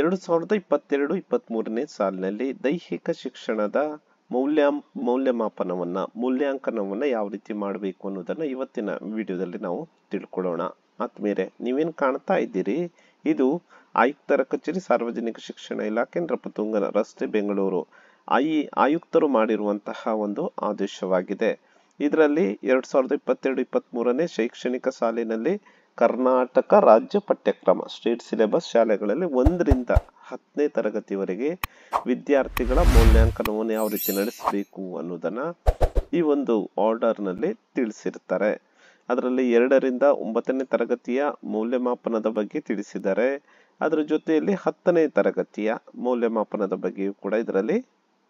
ಎರಡು ಸಾವಿರದ ಇಪ್ಪತ್ತೆರಡು ಮೂರನೇ ಸಾಲಿನಲ್ಲಿ ದೈಹಿಕ ಶಿಕ್ಷಣದ ಮೌಲ್ಯ ಮೌಲ್ಯಮಾಪನವನ್ನ ಮೌಲ್ಯಾಂಕನವನ್ನ ಯಾವ ರೀತಿ ಮಾಡಬೇಕು ಅನ್ನೋದನ್ನ ಇವತ್ತಿನ ವಿಡಿಯೋದಲ್ಲಿ ನಾವು ತಿಳ್ಕೊಳ್ಳೋಣ ಆದ್ಮೇಲೆ ನೀವೇನು ಕಾಣ್ತಾ ಇದ್ದೀರಿ ಇದು ಆಯುಕ್ತರ ಕಚೇರಿ ಸಾರ್ವಜನಿಕ ಶಿಕ್ಷಣ ಇಲಾಖೆ ನೃಪತುಂಗ ರಸ್ತೆ ಬೆಂಗಳೂರು ಐ ಆಯುಕ್ತರು ಮಾಡಿರುವಂತಹ ಒಂದು ಆದೇಶವಾಗಿದೆ ಇದರಲ್ಲಿ ಎರಡ್ ಸಾವಿರದ ಇಪ್ಪತ್ತೆರಡು ಮೂರನೇ ಶೈಕ್ಷಣಿಕ ಸಾಲಿನಲ್ಲಿ ಕರ್ನಾಟಕ ರಾಜ್ಯ ಪಠ್ಯಕ್ರಮ ಸ್ಟೇಟ್ ಸಿಲೆಬಸ್ ಶಾಲೆಗಳಲ್ಲಿ ಒಂದರಿಂದ ಹತ್ತನೇ ತರಗತಿವರೆಗೆ ವಿದ್ಯಾರ್ಥಿಗಳ ಮೌಲ್ಯಾಂಕನವನ್ನು ಯಾವ ರೀತಿ ನಡೆಸಬೇಕು ಅನ್ನೋದನ್ನು ಈ ಒಂದು ಆರ್ಡರ್ನಲ್ಲಿ ತಿಳಿಸಿರ್ತಾರೆ ಅದರಲ್ಲಿ ಎರಡರಿಂದ ಒಂಬತ್ತನೇ ತರಗತಿಯ ಮೌಲ್ಯಮಾಪನದ ಬಗ್ಗೆ ತಿಳಿಸಿದ್ದಾರೆ ಅದರ ಜೊತೆಯಲ್ಲಿ ಹತ್ತನೇ ತರಗತಿಯ ಮೌಲ್ಯಮಾಪನದ ಬಗ್ಗೆಯೂ ಕೂಡ ಇದರಲ್ಲಿ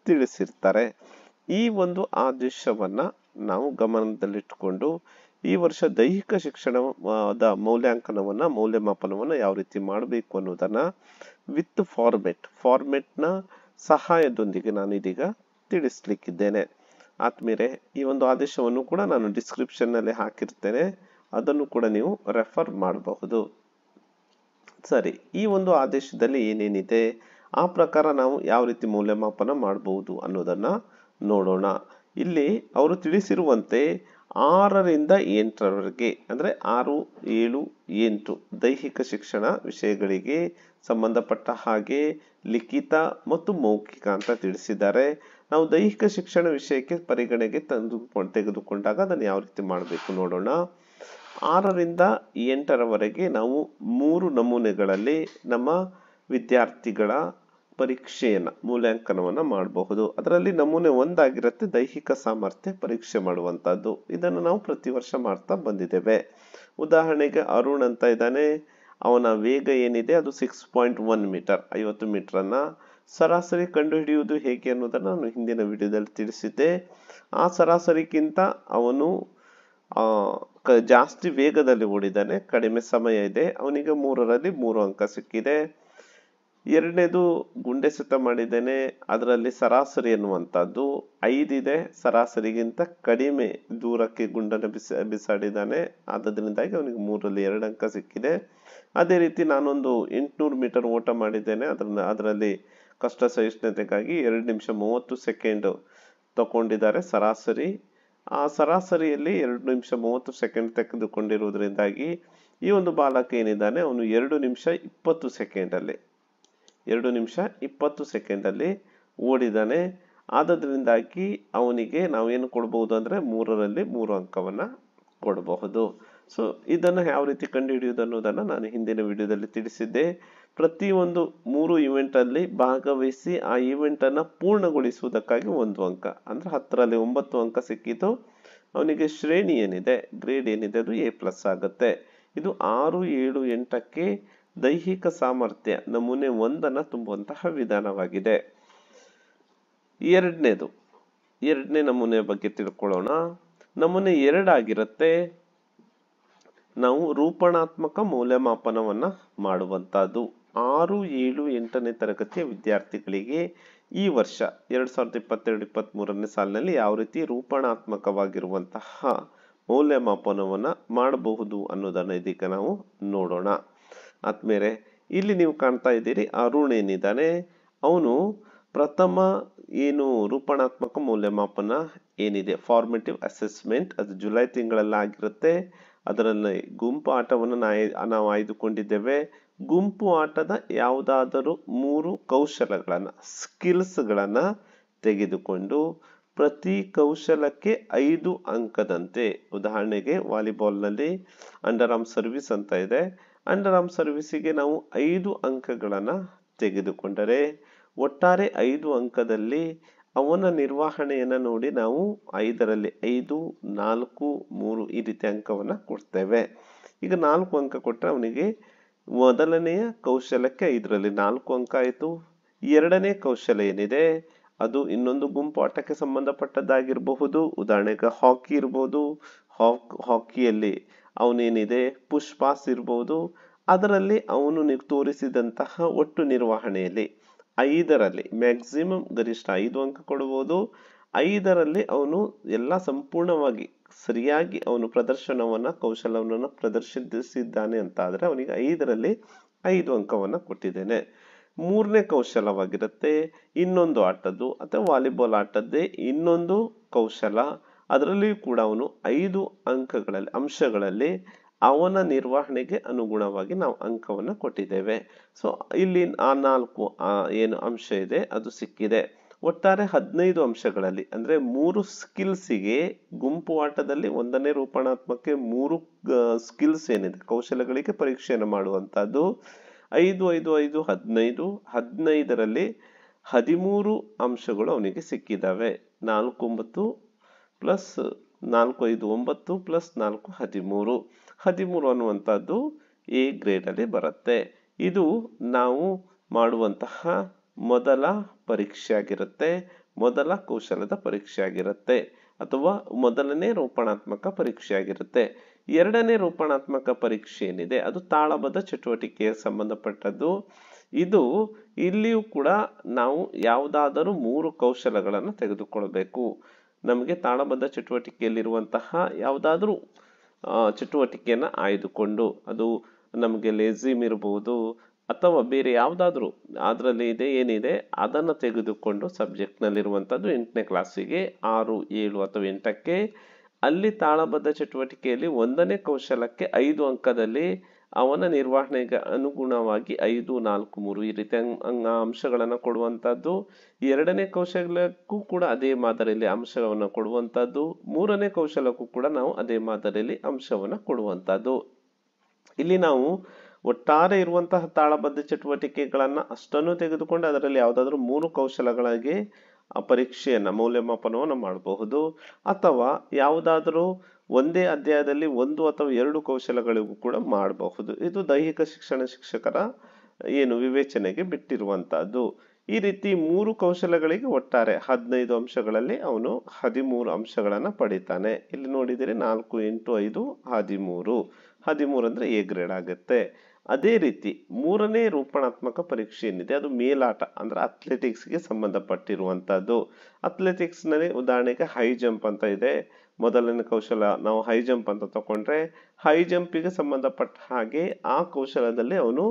ತಿಳಿಸಿರ್ತಾರೆ ಈ ಒಂದು ಆದೇಶವನ್ನು ನಾವು ಗಮನದಲ್ಲಿಟ್ಟುಕೊಂಡು ಈ ವರ್ಷ ದೈಹಿಕ ಶಿಕ್ಷಣದ ಮೌಲ್ಯಾಂಕನವನ್ನ ಮೌಲ್ಯಮಾಪನವನ್ನು ಯಾವ ರೀತಿ ಮಾಡಬೇಕು ಅನ್ನೋದನ್ನ ವಿತ್ ಫಾರ್ಮೆಟ್ ಫಾರ್ಮೆಟ್ನ ಸಹಾಯದೊಂದಿಗೆ ನಾನು ಇದೀಗ ತಿಳಿಸ್ಲಿಕ್ಕಿದ್ದೇನೆ ಆದ್ಮೇಲೆ ಈ ಒಂದು ಆದೇಶವನ್ನು ಕೂಡ ನಾನು ಡಿಸ್ಕ್ರಿಪ್ಷನ್ನಲ್ಲಿ ಹಾಕಿರ್ತೇನೆ ಅದನ್ನು ಕೂಡ ನೀವು ರೆಫರ್ ಮಾಡಬಹುದು ಸರಿ ಈ ಒಂದು ಆದೇಶದಲ್ಲಿ ಏನೇನಿದೆ ಆ ಪ್ರಕಾರ ನಾವು ಯಾವ ರೀತಿ ಮೌಲ್ಯಮಾಪನ ಮಾಡಬಹುದು ಅನ್ನೋದನ್ನ ನೋಡೋಣ ಇಲ್ಲಿ ಅವರು ತಿಳಿಸಿರುವಂತೆ ಆರರಿಂದ ಎಂಟರವರೆಗೆ ಅಂದರೆ ಆರು ಏಳು ಎಂಟು ದೈಹಿಕ ಶಿಕ್ಷಣ ವಿಷಯಗಳಿಗೆ ಸಂಬಂಧಪಟ್ಟ ಹಾಗೆ ಲಿಖಿತ ಮತ್ತು ಮೌಖಿಕ ಅಂತ ತಿಳಿಸಿದ್ದಾರೆ ನಾವು ದೈಹಿಕ ಶಿಕ್ಷಣ ವಿಷಯಕ್ಕೆ ಪರಿಗಣೆಗೆ ತಂದು ತೆಗೆದುಕೊಂಡಾಗ ಅದನ್ನು ಯಾವ ರೀತಿ ಮಾಡಬೇಕು ನೋಡೋಣ ಆರರಿಂದ ಎಂಟರವರೆಗೆ ನಾವು ಮೂರು ನಮೂನೆಗಳಲ್ಲಿ ನಮ್ಮ ವಿದ್ಯಾರ್ಥಿಗಳ ಪರೀಕ್ಷೆಯನ್ನು ಮೂಲ್ಯಾಂಕನವನ್ನು ಮಾಡಬಹುದು ಅದರಲ್ಲಿ ನಮೂನೆ ಒಂದಾಗಿರುತ್ತೆ ದೈಹಿಕ ಸಾಮರ್ಥ್ಯ ಪರೀಕ್ಷೆ ಮಾಡುವಂಥದ್ದು ಇದನ್ನು ನಾವು ಪ್ರತಿ ವರ್ಷ ಮಾಡ್ತಾ ಬಂದಿದ್ದೇವೆ ಉದಾಹರಣೆಗೆ ಅರುಣ್ ಅಂತ ಇದ್ದಾನೆ ಅವನ ವೇಗ ಏನಿದೆ ಅದು ಸಿಕ್ಸ್ ಪಾಯಿಂಟ್ ಒನ್ ಮೀಟರ್ ಐವತ್ತು ಮೀಟರನ್ನು ಸರಾಸರಿ ಕಂಡುಹಿಡಿಯುವುದು ಹೇಗೆ ಅನ್ನೋದನ್ನು ನಾನು ಹಿಂದಿನ ವಿಡಿಯೋದಲ್ಲಿ ತಿಳಿಸಿದ್ದೆ ಆ ಸರಾಸರಿಗಿಂತ ಅವನು ಜಾಸ್ತಿ ವೇಗದಲ್ಲಿ ಓಡಿದ್ದಾನೆ ಕಡಿಮೆ ಸಮಯ ಇದೆ ಅವನಿಗೆ ಮೂರರಲ್ಲಿ ಮೂರು ಅಂಕ ಸಿಕ್ಕಿದೆ ಎರಡನೇದು ಗುಂಡೆ ಸುತ್ತ ಮಾಡಿದ್ದೇನೆ ಅದರಲ್ಲಿ ಸರಾಸರಿ ಎನ್ನುವಂಥದ್ದು ಐದಿದೆ ಸರಾಸರಿಗಿಂತ ಕಡಿಮೆ ದೂರಕ್ಕೆ ಗುಂಡನ್ನು ಬಿಸ ಬಿಸಾಡಿದ್ದಾನೆ ಅದರಿಂದಾಗಿ ಅವನಿಗೆ ಮೂರಲ್ಲಿ ಎರಡು ಅಂಕ ಸಿಕ್ಕಿದೆ ಅದೇ ರೀತಿ ನಾನೊಂದು ಎಂಟುನೂರು ಮೀಟರ್ ಓಟ ಮಾಡಿದ್ದೇನೆ ಅದನ್ನು ಅದರಲ್ಲಿ ಕಷ್ಟ ಸಹಿಷ್ಣುತೆಗಾಗಿ ಎರಡು ನಿಮಿಷ ಮೂವತ್ತು ಸೆಕೆಂಡ್ ತಗೊಂಡಿದ್ದಾರೆ ಸರಾಸರಿ ಆ ಸರಾಸರಿಯಲ್ಲಿ ಎರಡು ನಿಮಿಷ ಮೂವತ್ತು ಸೆಕೆಂಡ್ ತೆಗೆದುಕೊಂಡಿರುವುದರಿಂದಾಗಿ ಈ ಒಂದು ಬಾಲಕ ಏನಿದ್ದಾನೆ ಅವನು ಎರಡು ನಿಮಿಷ ಇಪ್ಪತ್ತು ಸೆಕೆಂಡಲ್ಲಿ ಎರಡು ನಿಮಿಷ ಇಪ್ಪತ್ತು ಸೆಕೆಂಡಲ್ಲಿ ಓಡಿದ್ದಾನೆ ಆದ್ದರಿಂದಾಗಿ ಅವನಿಗೆ ನಾವೇನು ಕೊಡ್ಬೋದು ಅಂದರೆ ಮೂರರಲ್ಲಿ ಮೂರು ಅಂಕವನ್ನು ಕೊಡಬಹುದು ಸೊ ಇದನ್ನು ಯಾವ ರೀತಿ ಕಂಡುಹಿಡಿಯುವುದು ಅನ್ನೋದನ್ನು ನಾನು ಹಿಂದಿನ ವಿಡಿಯೋದಲ್ಲಿ ತಿಳಿಸಿದ್ದೆ ಪ್ರತಿಯೊಂದು ಮೂರು ಇವೆಂಟಲ್ಲಿ ಭಾಗವಹಿಸಿ ಆ ಇವೆಂಟನ್ನು ಪೂರ್ಣಗೊಳಿಸುವುದಕ್ಕಾಗಿ ಒಂದು ಅಂಕ ಅಂದರೆ ಹತ್ತರಲ್ಲಿ ಒಂಬತ್ತು ಅಂಕ ಸಿಕ್ಕಿತು ಅವನಿಗೆ ಶ್ರೇಣಿ ಏನಿದೆ ಗ್ರೇಡ್ ಏನಿದೆ ಅದು ಎ ಪ್ಲಸ್ ಆಗುತ್ತೆ ಇದು ಆರು ಏಳು ಎಂಟಕ್ಕೆ ದೈಹಿಕ ಸಾಮರ್ಥ್ಯ ನಮೂನೆ ಒಂದನ್ನು ತುಂಬುವಂತಹ ವಿಧಾನವಾಗಿದೆ ಎರಡನೇದು ಎರಡನೇ ನಮೂನೆಯ ಬಗ್ಗೆ ತಿಳ್ಕೊಳ್ಳೋಣ ನಮೂನೆ ಎರಡಾಗಿರುತ್ತೆ ನಾವು ರೂಪಣಾತ್ಮಕ ಮೌಲ್ಯಮಾಪನವನ್ನ ಮಾಡುವಂತಹದ್ದು ಆರು ಏಳು ಎಂಟನೇ ತರಗತಿಯ ವಿದ್ಯಾರ್ಥಿಗಳಿಗೆ ಈ ವರ್ಷ ಎರಡ್ ಸಾವಿರದ ಇಪ್ಪತ್ತೆರಡು ಇಪ್ಪತ್ತ್ ಮೂರನೇ ಸಾಲಿನಲ್ಲಿ ಯಾವ ರೀತಿ ರೂಪಣಾತ್ಮಕವಾಗಿರುವಂತಹ ಮೌಲ್ಯಮಾಪನವನ್ನ ಮಾಡಬಹುದು ಅನ್ನೋದನ್ನ ಇದೀಗ ನಾವು ನೋಡೋಣ ಆತ್ಮೇರೆ ಇಲ್ಲಿ ನೀವು ಕಾಣ್ತಾ ಇದ್ದೀರಿ ಅರುಣ್ ಏನಿದ್ದಾನೆ ಅವನು ಪ್ರಥಮ ಏನು ರೂಪಣಾತ್ಮಕ ಮೌಲ್ಯಮಾಪನ ಏನಿದೆ ಫಾರ್ಮೇಟಿವ್ ಅಸೆಸ್ಮೆಂಟ್ ಅದು ಜುಲೈ ತಿಂಗಳಲ್ಲಿ ಆಗಿರುತ್ತೆ ಅದರಲ್ಲಿ ಗುಂಪು ಆಟವನ್ನು ನಾವು ಆಯ್ದುಕೊಂಡಿದ್ದೇವೆ ಗುಂಪು ಆಟದ ಯಾವುದಾದರೂ ಮೂರು ಕೌಶಲಗಳನ್ನು ಸ್ಕಿಲ್ಸ್ಗಳನ್ನು ತೆಗೆದುಕೊಂಡು ಪ್ರತಿ ಕೌಶಲಕ್ಕೆ ಐದು ಅಂಕದಂತೆ ಉದಾಹರಣೆಗೆ ವಾಲಿಬಾಲ್ನಲ್ಲಿ ಅಂಡರ್ ಆರ್ಮ್ ಸರ್ವಿಸ್ ಅಂತ ಇದೆ ಅಂಡರ್ ಆಮ್ ಸರ್ವಿಸಿಗೆ ನಾವು ಐದು ಅಂಕಗಳನ್ನು ತೆಗೆದುಕೊಂಡರೆ ಒಟ್ಟಾರೆ ಐದು ಅಂಕದಲ್ಲಿ ಅವನ ನಿರ್ವಹಣೆಯನ್ನು ನೋಡಿ ನಾವು ಐದರಲ್ಲಿ ಐದು ನಾಲ್ಕು ಮೂರು ಈ ರೀತಿ ಅಂಕವನ್ನು ಕೊಡ್ತೇವೆ ಈಗ ನಾಲ್ಕು ಅಂಕ ಕೊಟ್ಟರೆ ಅವನಿಗೆ ಮೊದಲನೆಯ ಕೌಶಲಕ್ಕೆ ಐದರಲ್ಲಿ ನಾಲ್ಕು ಅಂಕ ಆಯಿತು ಎರಡನೇ ಕೌಶಲ್ಯ ಏನಿದೆ ಅದು ಇನ್ನೊಂದು ಗುಂಪು ಆಟಕ್ಕೆ ಸಂಬಂಧಪಟ್ಟದ್ದಾಗಿರಬಹುದು ಉದಾಹರಣೆಗೆ ಹಾಕಿ ಇರಬಹುದು ಹಾಕ್ ಹಾಕಿಯಲ್ಲಿ ಅವನೇನಿದೆ ಪುಷ್ ಪಾಸ್ ಇರ್ಬೋದು ಅದರಲ್ಲಿ ಅವನು ನಿ ತೋರಿಸಿದಂತಹ ಒಟ್ಟು ನಿರ್ವಹಣೆಯಲ್ಲಿ ಐದರಲ್ಲಿ ಮ್ಯಾಕ್ಸಿಮಮ್ ಗರಿಷ್ಠ ಐದು ಅಂಕ ಕೊಡ್ಬೋದು ಐದರಲ್ಲಿ ಅವನು ಎಲ್ಲ ಸಂಪೂರ್ಣವಾಗಿ ಸರಿಯಾಗಿ ಅವನು ಪ್ರದರ್ಶನವನ್ನು ಕೌಶಲವನ್ನು ಪ್ರದರ್ಶಿಸಿದ್ದಾನೆ ಅಂತ ಆದರೆ ಅವನಿಗೆ ಐದರಲ್ಲಿ ಐದು ಅಂಕವನ್ನು ಕೊಟ್ಟಿದ್ದೇನೆ ಮೂರನೇ ಕೌಶಲವಾಗಿರುತ್ತೆ ಇನ್ನೊಂದು ಆಟದ್ದು ಅಥವಾ ವಾಲಿಬಾಲ್ ಆಟದ್ದೇ ಇನ್ನೊಂದು ಕೌಶಲ ಅದರಲ್ಲಿಯೂ ಕೂಡ ಅವನು ಐದು ಅಂಕಗಳಲ್ಲಿ ಅಂಶಗಳಲ್ಲಿ ಅವನ ನಿರ್ವಹಣೆಗೆ ಅನುಗುಣವಾಗಿ ನಾವು ಅಂಕವನ್ನು ಕೊಟ್ಟಿದ್ದೇವೆ ಸೊ ಇಲ್ಲಿ ಆ ನಾಲ್ಕು ಏನು ಅಂಶ ಇದೆ ಅದು ಸಿಕ್ಕಿದೆ ಒಟ್ಟಾರೆ ಹದಿನೈದು ಅಂಶಗಳಲ್ಲಿ ಅಂದ್ರೆ ಮೂರು ಸ್ಕಿಲ್ಸಿಗೆ ಗುಂಪು ಆಟದಲ್ಲಿ ಒಂದನೇ ರೂಪಣಾತ್ಮಕ್ಕೆ ಮೂರು ಸ್ಕಿಲ್ಸ್ ಏನಿದೆ ಕೌಶಲ್ಯಗಳಿಗೆ ಪರೀಕ್ಷೆಯನ್ನು ಮಾಡುವಂಥದ್ದು ಐದು ಐದು ಐದು ಹದಿನೈದು ಹದಿನೈದರಲ್ಲಿ ಹದಿಮೂರು ಅಂಶಗಳು ಅವನಿಗೆ ಸಿಕ್ಕಿದ್ದಾವೆ ನಾಲ್ಕು ಒಂಬತ್ತು ಪ್ಲಸ್ ನಾಲ್ಕು ಐದು ಒಂಬತ್ತು ಪ್ಲಸ್ ನಾಲ್ಕು ಹದಿಮೂರು ಹದಿಮೂರು ಅನ್ನುವಂಥದ್ದು ಎ ಗ್ರೇಡಲ್ಲಿ ಬರುತ್ತೆ ಇದು ನಾವು ಮಾಡುವಂತಹ ಮೊದಲ ಪರೀಕ್ಷೆ ಆಗಿರುತ್ತೆ ಮೊದಲ ಕೌಶಲದ ಪರೀಕ್ಷೆ ಆಗಿರುತ್ತೆ ಅಥವಾ ಮೊದಲನೇ ರೂಪಣಾತ್ಮಕ ಪರೀಕ್ಷೆ ಆಗಿರುತ್ತೆ ಎರಡನೇ ರೂಪಣಾತ್ಮಕ ಪರೀಕ್ಷೆ ಏನಿದೆ ಅದು ತಾಳಬದ್ಧ ಚಟುವಟಿಕೆಗೆ ಸಂಬಂಧಪಟ್ಟದ್ದು ಇದು ಇಲ್ಲಿಯೂ ಕೂಡ ನಾವು ಯಾವುದಾದರೂ ಮೂರು ಕೌಶಲಗಳನ್ನು ತೆಗೆದುಕೊಳ್ಬೇಕು ನಮಗೆ ತಾಳಬದ್ಧ ಚಟುವಟಿಕೆಯಲ್ಲಿರುವಂತಹ ಯಾವುದಾದ್ರೂ ಚಟುವಟಿಕೆಯನ್ನು ಆಯ್ದುಕೊಂಡು ಅದು ನಮಗೆ ಲೇಝಿಮ್ ಇರಬಹುದು ಅಥವಾ ಬೇರೆ ಯಾವುದಾದ್ರೂ ಅದರಲ್ಲಿ ಇದೆ ಏನಿದೆ ಅದನ್ನು ತೆಗೆದುಕೊಂಡು ಸಬ್ಜೆಕ್ಟ್ನಲ್ಲಿರುವಂಥದ್ದು ಎಂಟನೇ ಕ್ಲಾಸಿಗೆ ಆರು ಏಳು ಅಥವಾ ಎಂಟಕ್ಕೆ ಅಲ್ಲಿ ತಾಳಬದ್ಧ ಚಟುವಟಿಕೆಯಲ್ಲಿ ಒಂದನೇ ಕೌಶಲಕ್ಕೆ ಐದು ಅಂಕದಲ್ಲಿ ಅವನ ನಿರ್ವಹಣೆಗೆ ಅನುಗುಣವಾಗಿ ಐದು ನಾಲ್ಕು ಮೂರು ಈ ರೀತಿ ಅಂಶಗಳನ್ನು ಕೊಡುವಂಥದ್ದು ಎರಡನೇ ಕೌಶಲ್ಯಕ್ಕೂ ಕೂಡ ಅದೇ ಮಾದರಿಯಲ್ಲಿ ಅಂಶವನ್ನು ಕೊಡುವಂಥದ್ದು ಮೂರನೇ ಕೌಶಲಕ್ಕೂ ಕೂಡ ನಾವು ಅದೇ ಮಾದರಿಯಲ್ಲಿ ಅಂಶವನ್ನು ಕೊಡುವಂಥದ್ದು ಇಲ್ಲಿ ನಾವು ಒಟ್ಟಾರೆ ಇರುವಂತಹ ತಾಳಬದ್ಧ ಚಟುವಟಿಕೆಗಳನ್ನು ಅಷ್ಟನ್ನು ತೆಗೆದುಕೊಂಡು ಅದರಲ್ಲಿ ಯಾವುದಾದ್ರೂ ಮೂರು ಕೌಶಲಗಳಿಗೆ ಪರೀಕ್ಷೆಯನ್ನು ಮೌಲ್ಯಮಾಪನವನ್ನು ಮಾಡಬಹುದು ಅಥವಾ ಯಾವುದಾದರೂ ಒಂದೇ ಅಧ್ಯಾಯದಲ್ಲಿ ಒಂದು ಅಥವಾ ಎರಡು ಕೌಶಲಗಳಿಗೂ ಕೂಡ ಮಾಡಬಹುದು ಇದು ದೈಹಿಕ ಶಿಕ್ಷಣ ಶಿಕ್ಷಕರ ಏನು ವಿವೇಚನೆಗೆ ಬಿಟ್ಟಿರುವಂತಹದ್ದು ಈ ರೀತಿ ಮೂರು ಕೌಶಲಗಳಿಗೆ ಒಟ್ಟಾರೆ ಹದಿನೈದು ಅಂಶಗಳಲ್ಲಿ ಅವನು ಹದಿಮೂರು ಅಂಶಗಳನ್ನು ಪಡಿತಾನೆ ಇಲ್ಲಿ ನೋಡಿದರೆ ನಾಲ್ಕು ಎಂಟು ಐದು ಹದಿಮೂರು ಹದಿಮೂರು ಅಂದರೆ ಎ ಗ್ರೇಡ್ ಆಗುತ್ತೆ ಅದೇ ರೀತಿ ಮೂರನೇ ರೂಪಣಾತ್ಮಕ ಪರೀಕ್ಷೆ ಏನಿದೆ ಅದು ಮೇಲಾಟ ಅಂದರೆ ಅಥ್ಲೆಟಿಕ್ಸ್ಗೆ ಸಂಬಂಧಪಟ್ಟಿರುವಂಥದ್ದು ಅಥ್ಲೆಟಿಕ್ಸ್ನಲ್ಲಿ ಉದಾಹರಣೆಗೆ ಹೈ ಜಂಪ್ ಅಂತ ಇದೆ ಮೊದಲನೇ ಕೌಶಲ ನಾವು ಹೈ ಜಂಪ್ ಅಂತ ತಗೊಂಡ್ರೆ ಹೈ ಜಂಪಿಗೆ ಸಂಬಂಧಪಟ್ಟ ಹಾಗೆ ಆ ಕೌಶಲದಲ್ಲಿ ಅವನು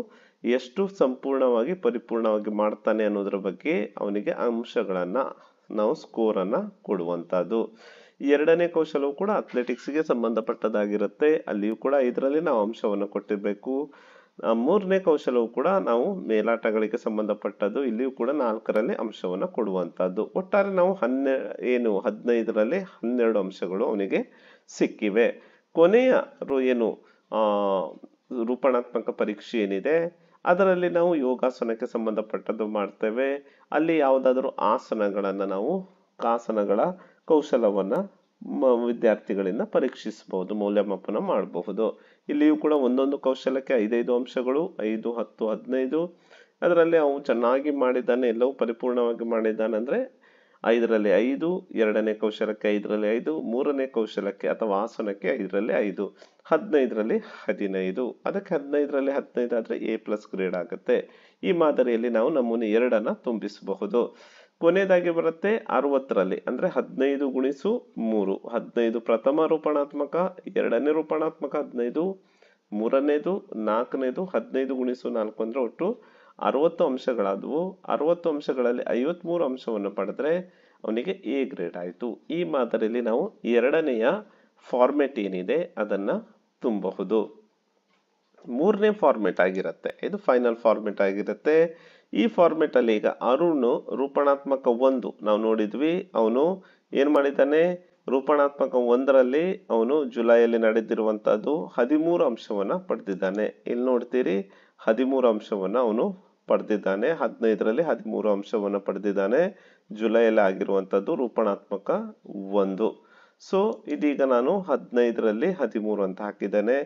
ಎಷ್ಟು ಸಂಪೂರ್ಣವಾಗಿ ಪರಿಪೂರ್ಣವಾಗಿ ಮಾಡ್ತಾನೆ ಅನ್ನೋದ್ರ ಬಗ್ಗೆ ಅವನಿಗೆ ಅಂಶಗಳನ್ನು ನಾವು ಸ್ಕೋರನ್ನು ಕೊಡುವಂಥದ್ದು ಎರಡನೇ ಕೌಶಲವು ಕೂಡ ಅಥ್ಲೆಟಿಕ್ಸ್ಗೆ ಸಂಬಂಧಪಟ್ಟದ್ದಾಗಿರುತ್ತೆ ಅಲ್ಲಿಯೂ ಕೂಡ ಇದರಲ್ಲಿ ನಾವು ಅಂಶವನ್ನು ಕೊಟ್ಟಿರಬೇಕು ಮೂರನೇ ಕೌಶಲವು ಕೂಡ ನಾವು ಮೇಲಾಟಗಳಿಗೆ ಸಂಬಂಧಪಟ್ಟದ್ದು ಇಲ್ಲಿಯೂ ಕೂಡ ನಾಲ್ಕರಲ್ಲಿ ಅಂಶವನ್ನು ಕೊಡುವಂಥದ್ದು ಒಟ್ಟಾರೆ ನಾವು ಹನ್ನೆ ಏನು ಹದಿನೈದರಲ್ಲಿ ಹನ್ನೆರಡು ಅಂಶಗಳು ಅವನಿಗೆ ಸಿಕ್ಕಿವೆ ಕೊನೆಯ ಏನು ರೂಪಣಾತ್ಮಕ ಪರೀಕ್ಷೆ ಏನಿದೆ ಅದರಲ್ಲಿ ನಾವು ಯೋಗಾಸನಕ್ಕೆ ಸಂಬಂಧಪಟ್ಟದ್ದು ಮಾಡ್ತೇವೆ ಅಲ್ಲಿ ಯಾವುದಾದ್ರೂ ಆಸನಗಳನ್ನು ನಾವು ಆಸನಗಳ ಕೌಶಲವನ್ನು ವಿದ್ಯಾರ್ಥಿಗಳಿಂದ ಪರೀಕ್ಷಿಸಬಹುದು ಮೌಲ್ಯಮಾಪನ ಮಾಡಬಹುದು ಇಲ್ಲಿಯೂ ಕೂಡ ಒಂದೊಂದು ಕೌಶಲಕ್ಕೆ ಐದೈದು ಅಂಶಗಳು ಐದು ಹತ್ತು ಹದಿನೈದು ಅದರಲ್ಲಿ ಅವನು ಚೆನ್ನಾಗಿ ಮಾಡಿದ್ದಾನೆ ಎಲ್ಲವೂ ಪರಿಪೂರ್ಣವಾಗಿ ಮಾಡಿದ್ದಾನೆ ಅಂದರೆ ಐದರಲ್ಲಿ ಐದು ಎರಡನೇ ಕೌಶಲಕ್ಕೆ ಐದರಲ್ಲಿ ಐದು ಮೂರನೇ ಕೌಶಲಕ್ಕೆ ಅಥವಾ ಆಸನಕ್ಕೆ ಐದರಲ್ಲಿ ಐದು ಹದಿನೈದರಲ್ಲಿ ಹದಿನೈದು ಅದಕ್ಕೆ ಹದಿನೈದರಲ್ಲಿ ಹದಿನೈದು ಆದರೆ ಎ ಪ್ಲಸ್ ಗ್ರೇಡ್ ಆಗುತ್ತೆ ಈ ಮಾದರಿಯಲ್ಲಿ ನಾವು ನಮೂನೆ ಎರಡನ್ನು ತುಂಬಿಸಬಹುದು ಕೊನೆಯದಾಗಿ ಬರುತ್ತೆ ಅರವತ್ತರಲ್ಲಿ ಅಂದ್ರೆ ಹದಿನೈದು ಗುಣಿಸು ಮೂರು ಹದಿನೈದು ಪ್ರಥಮ ರೂಪಣಾತ್ಮಕ ಎರಡನೇ ರೂಪಣಾತ್ಮಕ ಹದಿನೈದು ಮೂರನೇದು ನಾಲ್ಕನೇದು ಹದಿನೈದು ಗುಣಿಸು ನಾಲ್ಕು ಅಂದ್ರೆ ಒಟ್ಟು ಅರವತ್ತು ಅಂಶಗಳಾದವು ಅರವತ್ತು ಅಂಶಗಳಲ್ಲಿ ಐವತ್ಮೂರು ಅಂಶವನ್ನು ಪಡೆದ್ರೆ ಅವನಿಗೆ ಎ ಗ್ರೇಡ್ ಆಯಿತು ಈ ಮಾದರಿಯಲ್ಲಿ ನಾವು ಎರಡನೆಯ ಫಾರ್ಮೆಟ್ ಏನಿದೆ ಅದನ್ನು ತುಂಬಬಹುದು ಮೂರನೇ ಫಾರ್ಮೆಟ್ ಆಗಿರುತ್ತೆ ಇದು ಫೈನಲ್ ಫಾರ್ಮೆಟ್ ಆಗಿರುತ್ತೆ ಈ ಫಾರ್ಮೆಟಲ್ಲಿ ಈಗ ಅರುಣ್ ರೂಪಣಾತ್ಮಕ ಒಂದು ನಾವು ನೋಡಿದ್ವಿ ಅವನು ಏನು ಮಾಡಿದ್ದಾನೆ ರೂಪಣಾತ್ಮಕ ಒಂದರಲ್ಲಿ ಅವನು ಜುಲೈಯಲ್ಲಿ ನಡೆದಿರುವಂಥದ್ದು ಹದಿಮೂರು ಅಂಶವನ್ನು ಪಡೆದಿದ್ದಾನೆ ಇಲ್ಲಿ ನೋಡ್ತೀರಿ ಹದಿಮೂರು ಅಂಶವನ್ನು ಅವನು ಪಡೆದಿದ್ದಾನೆ ಹದಿನೈದರಲ್ಲಿ ಹದಿಮೂರು ಅಂಶವನ್ನು ಪಡೆದಿದ್ದಾನೆ ಜುಲೈಯಲ್ಲಿ ಆಗಿರುವಂಥದ್ದು ರೂಪಣಾತ್ಮಕ ಒಂದು ಸೊ ಇದೀಗ ನಾನು ಹದಿನೈದರಲ್ಲಿ ಹದಿಮೂರು ಅಂತ ಹಾಕಿದ್ದೇನೆ